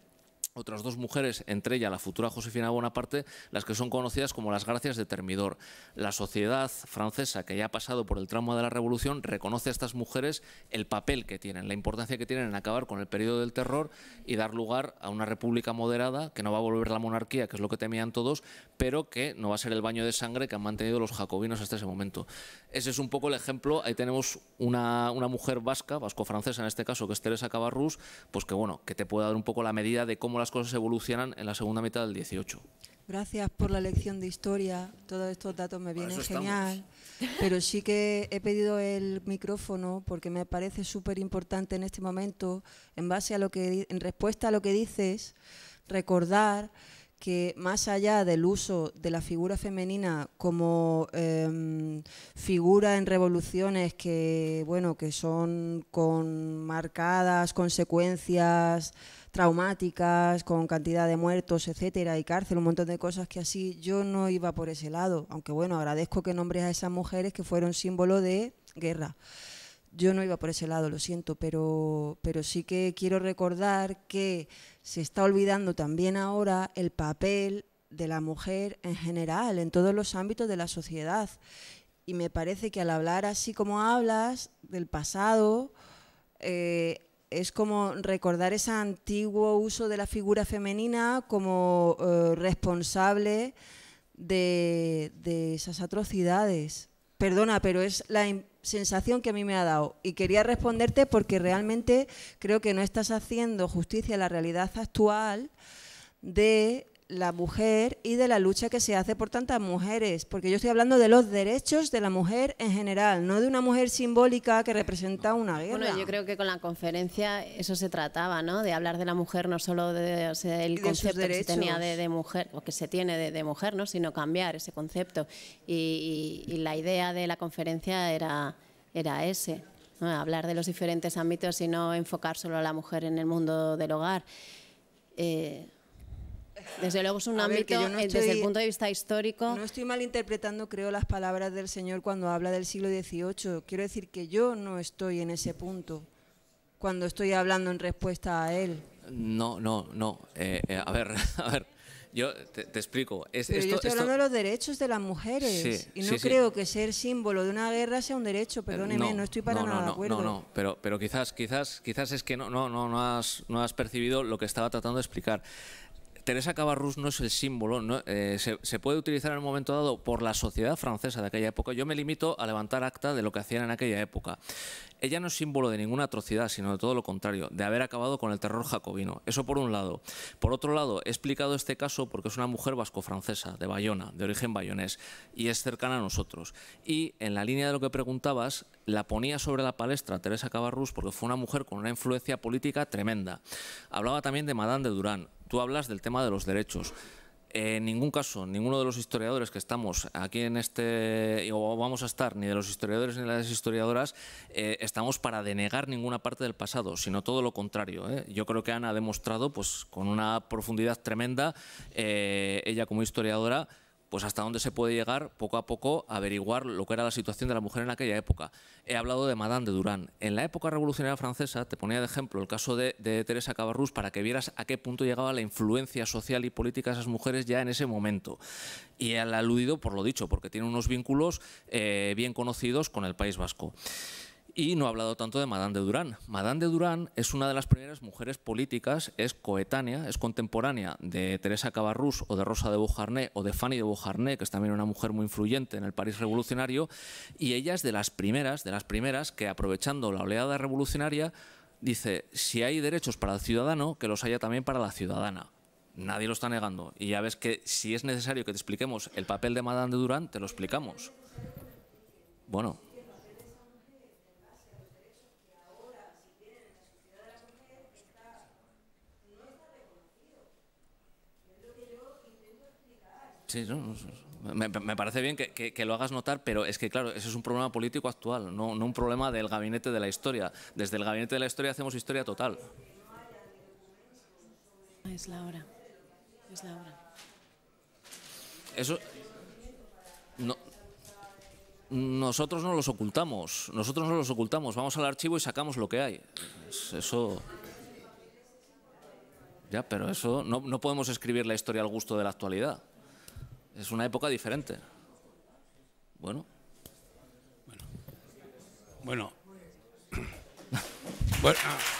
otras dos mujeres, entre ellas la futura Josefina Bonaparte, las que son conocidas como las gracias de Termidor. La sociedad francesa, que ya ha pasado por el trauma de la Revolución, reconoce a estas mujeres el papel que tienen, la importancia que tienen en acabar con el periodo del terror y dar lugar a una república moderada, que no va a volver la monarquía, que es lo que temían todos, pero que no va a ser el baño de sangre que han mantenido los jacobinos hasta ese momento. Ese es un poco el ejemplo. Ahí tenemos una, mujer vasca, vasco-francesa en este caso, que es Teresa Cabarrús, pues que bueno, que te puede dar un poco la medida de cómo las cosas evolucionan en la segunda mitad del 18. Gracias por la lección de historia. Todos estos datos me vienen genial. Pero sí que he pedido el micrófono porque me parece súper importante en este momento, en base a lo que, en respuesta a lo que dices, recordar que más allá del uso de la figura femenina como em, figura en revoluciones que bueno que son con marcadas consecuencias traumáticas, con cantidad de muertos, etcétera, y cárcel, un montón de cosas que así yo no iba por ese lado. Aunque bueno, agradezco que nombres a esas mujeres que fueron símbolo de guerra. Yo no iba por ese lado, lo siento, pero, pero sí que quiero recordar que se está olvidando también ahora el papel de la mujer en general, en todos los ámbitos de la sociedad. Y me parece que al hablar así como hablas del pasado, eh, es como recordar ese antiguo uso de la figura femenina como eh, responsable de, esas atrocidades. Perdona, pero es la sensación que a mí me ha dado. Y quería responderte porque realmente creo que no estás haciendo justicia a la realidad actual de la mujer y de la lucha que se hace por tantas mujeres, porque yo estoy hablando de los derechos de la mujer en general, no de una mujer simbólica que representa una guerra. Bueno, yo creo que con la conferencia eso se trataba, ¿no? De hablar de la mujer, no solo de, el concepto que se tenía de, mujer, o que se tiene de, mujer, ¿no? Sino cambiar ese concepto. Y, la idea de la conferencia era, era ese, hablar de los diferentes ámbitos y no enfocar solo a la mujer en el mundo del hogar. Eh, desde luego es un ámbito eh, desde el punto de vista histórico. No estoy malinterpretando, creo, las palabras del Señor cuando habla del siglo XVIII. Quiero decir que yo no estoy en ese punto cuando estoy hablando en respuesta a Él. No, no, no. Eh, eh, a ver, *laughs* a ver. Yo te, explico. Pero esto, yo estoy hablando de los derechos de las mujeres. y no creo que ser símbolo de una guerra sea un derecho, perdóneme, no, estoy para nada no, de acuerdo. No, no, pero, pero quizás, quizás, quizás es que no, no, no, has, no has percibido lo que estaba tratando de explicar. Teresa Cabarrús no es el símbolo, ¿no? Eh, se, se, puede utilizar en un momento dado por la sociedad francesa de aquella época. Yo me limito a levantar acta de lo que hacían en aquella época ella no es símbolo de ninguna atrocidad, sino de todo lo contrario, de haber acabado con el terror jacobino. Eso por un lado. Por otro lado, he explicado este caso porque es una mujer vasco-francesa, de Bayona, de origen bayonés, y es cercana a nosotros. Y en la línea de lo que preguntabas, la ponía sobre la palestra Teresa Cabarrús porque fue una mujer con una influencia política tremenda. Hablaba también de Madame de Durán. Tú hablas del tema de los derechos en ningún caso, ninguno de los historiadores que estamos aquí en este, o vamos a estar, ni de los historiadores ni de las historiadoras, eh, estamos para denegar ninguna parte del pasado, sino todo lo contrario. ¿eh? Yo creo que Ana ha demostrado, pues, con una profundidad tremenda, eh, ella como historiadora, pues hasta dónde se puede llegar poco a poco a averiguar lo que era la situación de la mujer en aquella época. He hablado de Madame de Durán. En la época revolucionaria francesa, te ponía de ejemplo el caso de, Teresa Cabarrús para que vieras a qué punto llegaba la influencia social y política de esas mujeres ya en ese momento. Y he aludido, por lo dicho, porque tiene unos vínculos eh, bien conocidos con el País Vasco. Y no ha hablado tanto de Madame de Durán. Madame de Durán es una de las primeras mujeres políticas, es coetánea, es contemporánea de Teresa Cabarrús o de Rosa de Beauharnais o de Fanny de Beauharnais, que es también una mujer muy influyente en el París revolucionario, y ella es de las primeras, de las primeras que aprovechando la oleada revolucionaria dice, si hay derechos para el ciudadano, que los haya también para la ciudadana. Nadie lo está negando. Y ya ves que si es necesario que te expliquemos el papel de Madame de Durán, te lo explicamos. Bueno, Sí, no, me, parece bien que, lo hagas notar, pero es que, claro, ese es un problema político actual, no, un problema del gabinete de la historia. Desde el gabinete de la historia hacemos historia total. Es la hora. Es la hora. Eso. No, nosotros no los ocultamos. Nosotros no los ocultamos. Vamos al archivo y sacamos lo que hay. Eso. Ya, pero eso. no podemos escribir la historia al gusto de la actualidad. Es una época diferente. Bueno. Bueno. Bueno. *clears throat* bueno. Ah.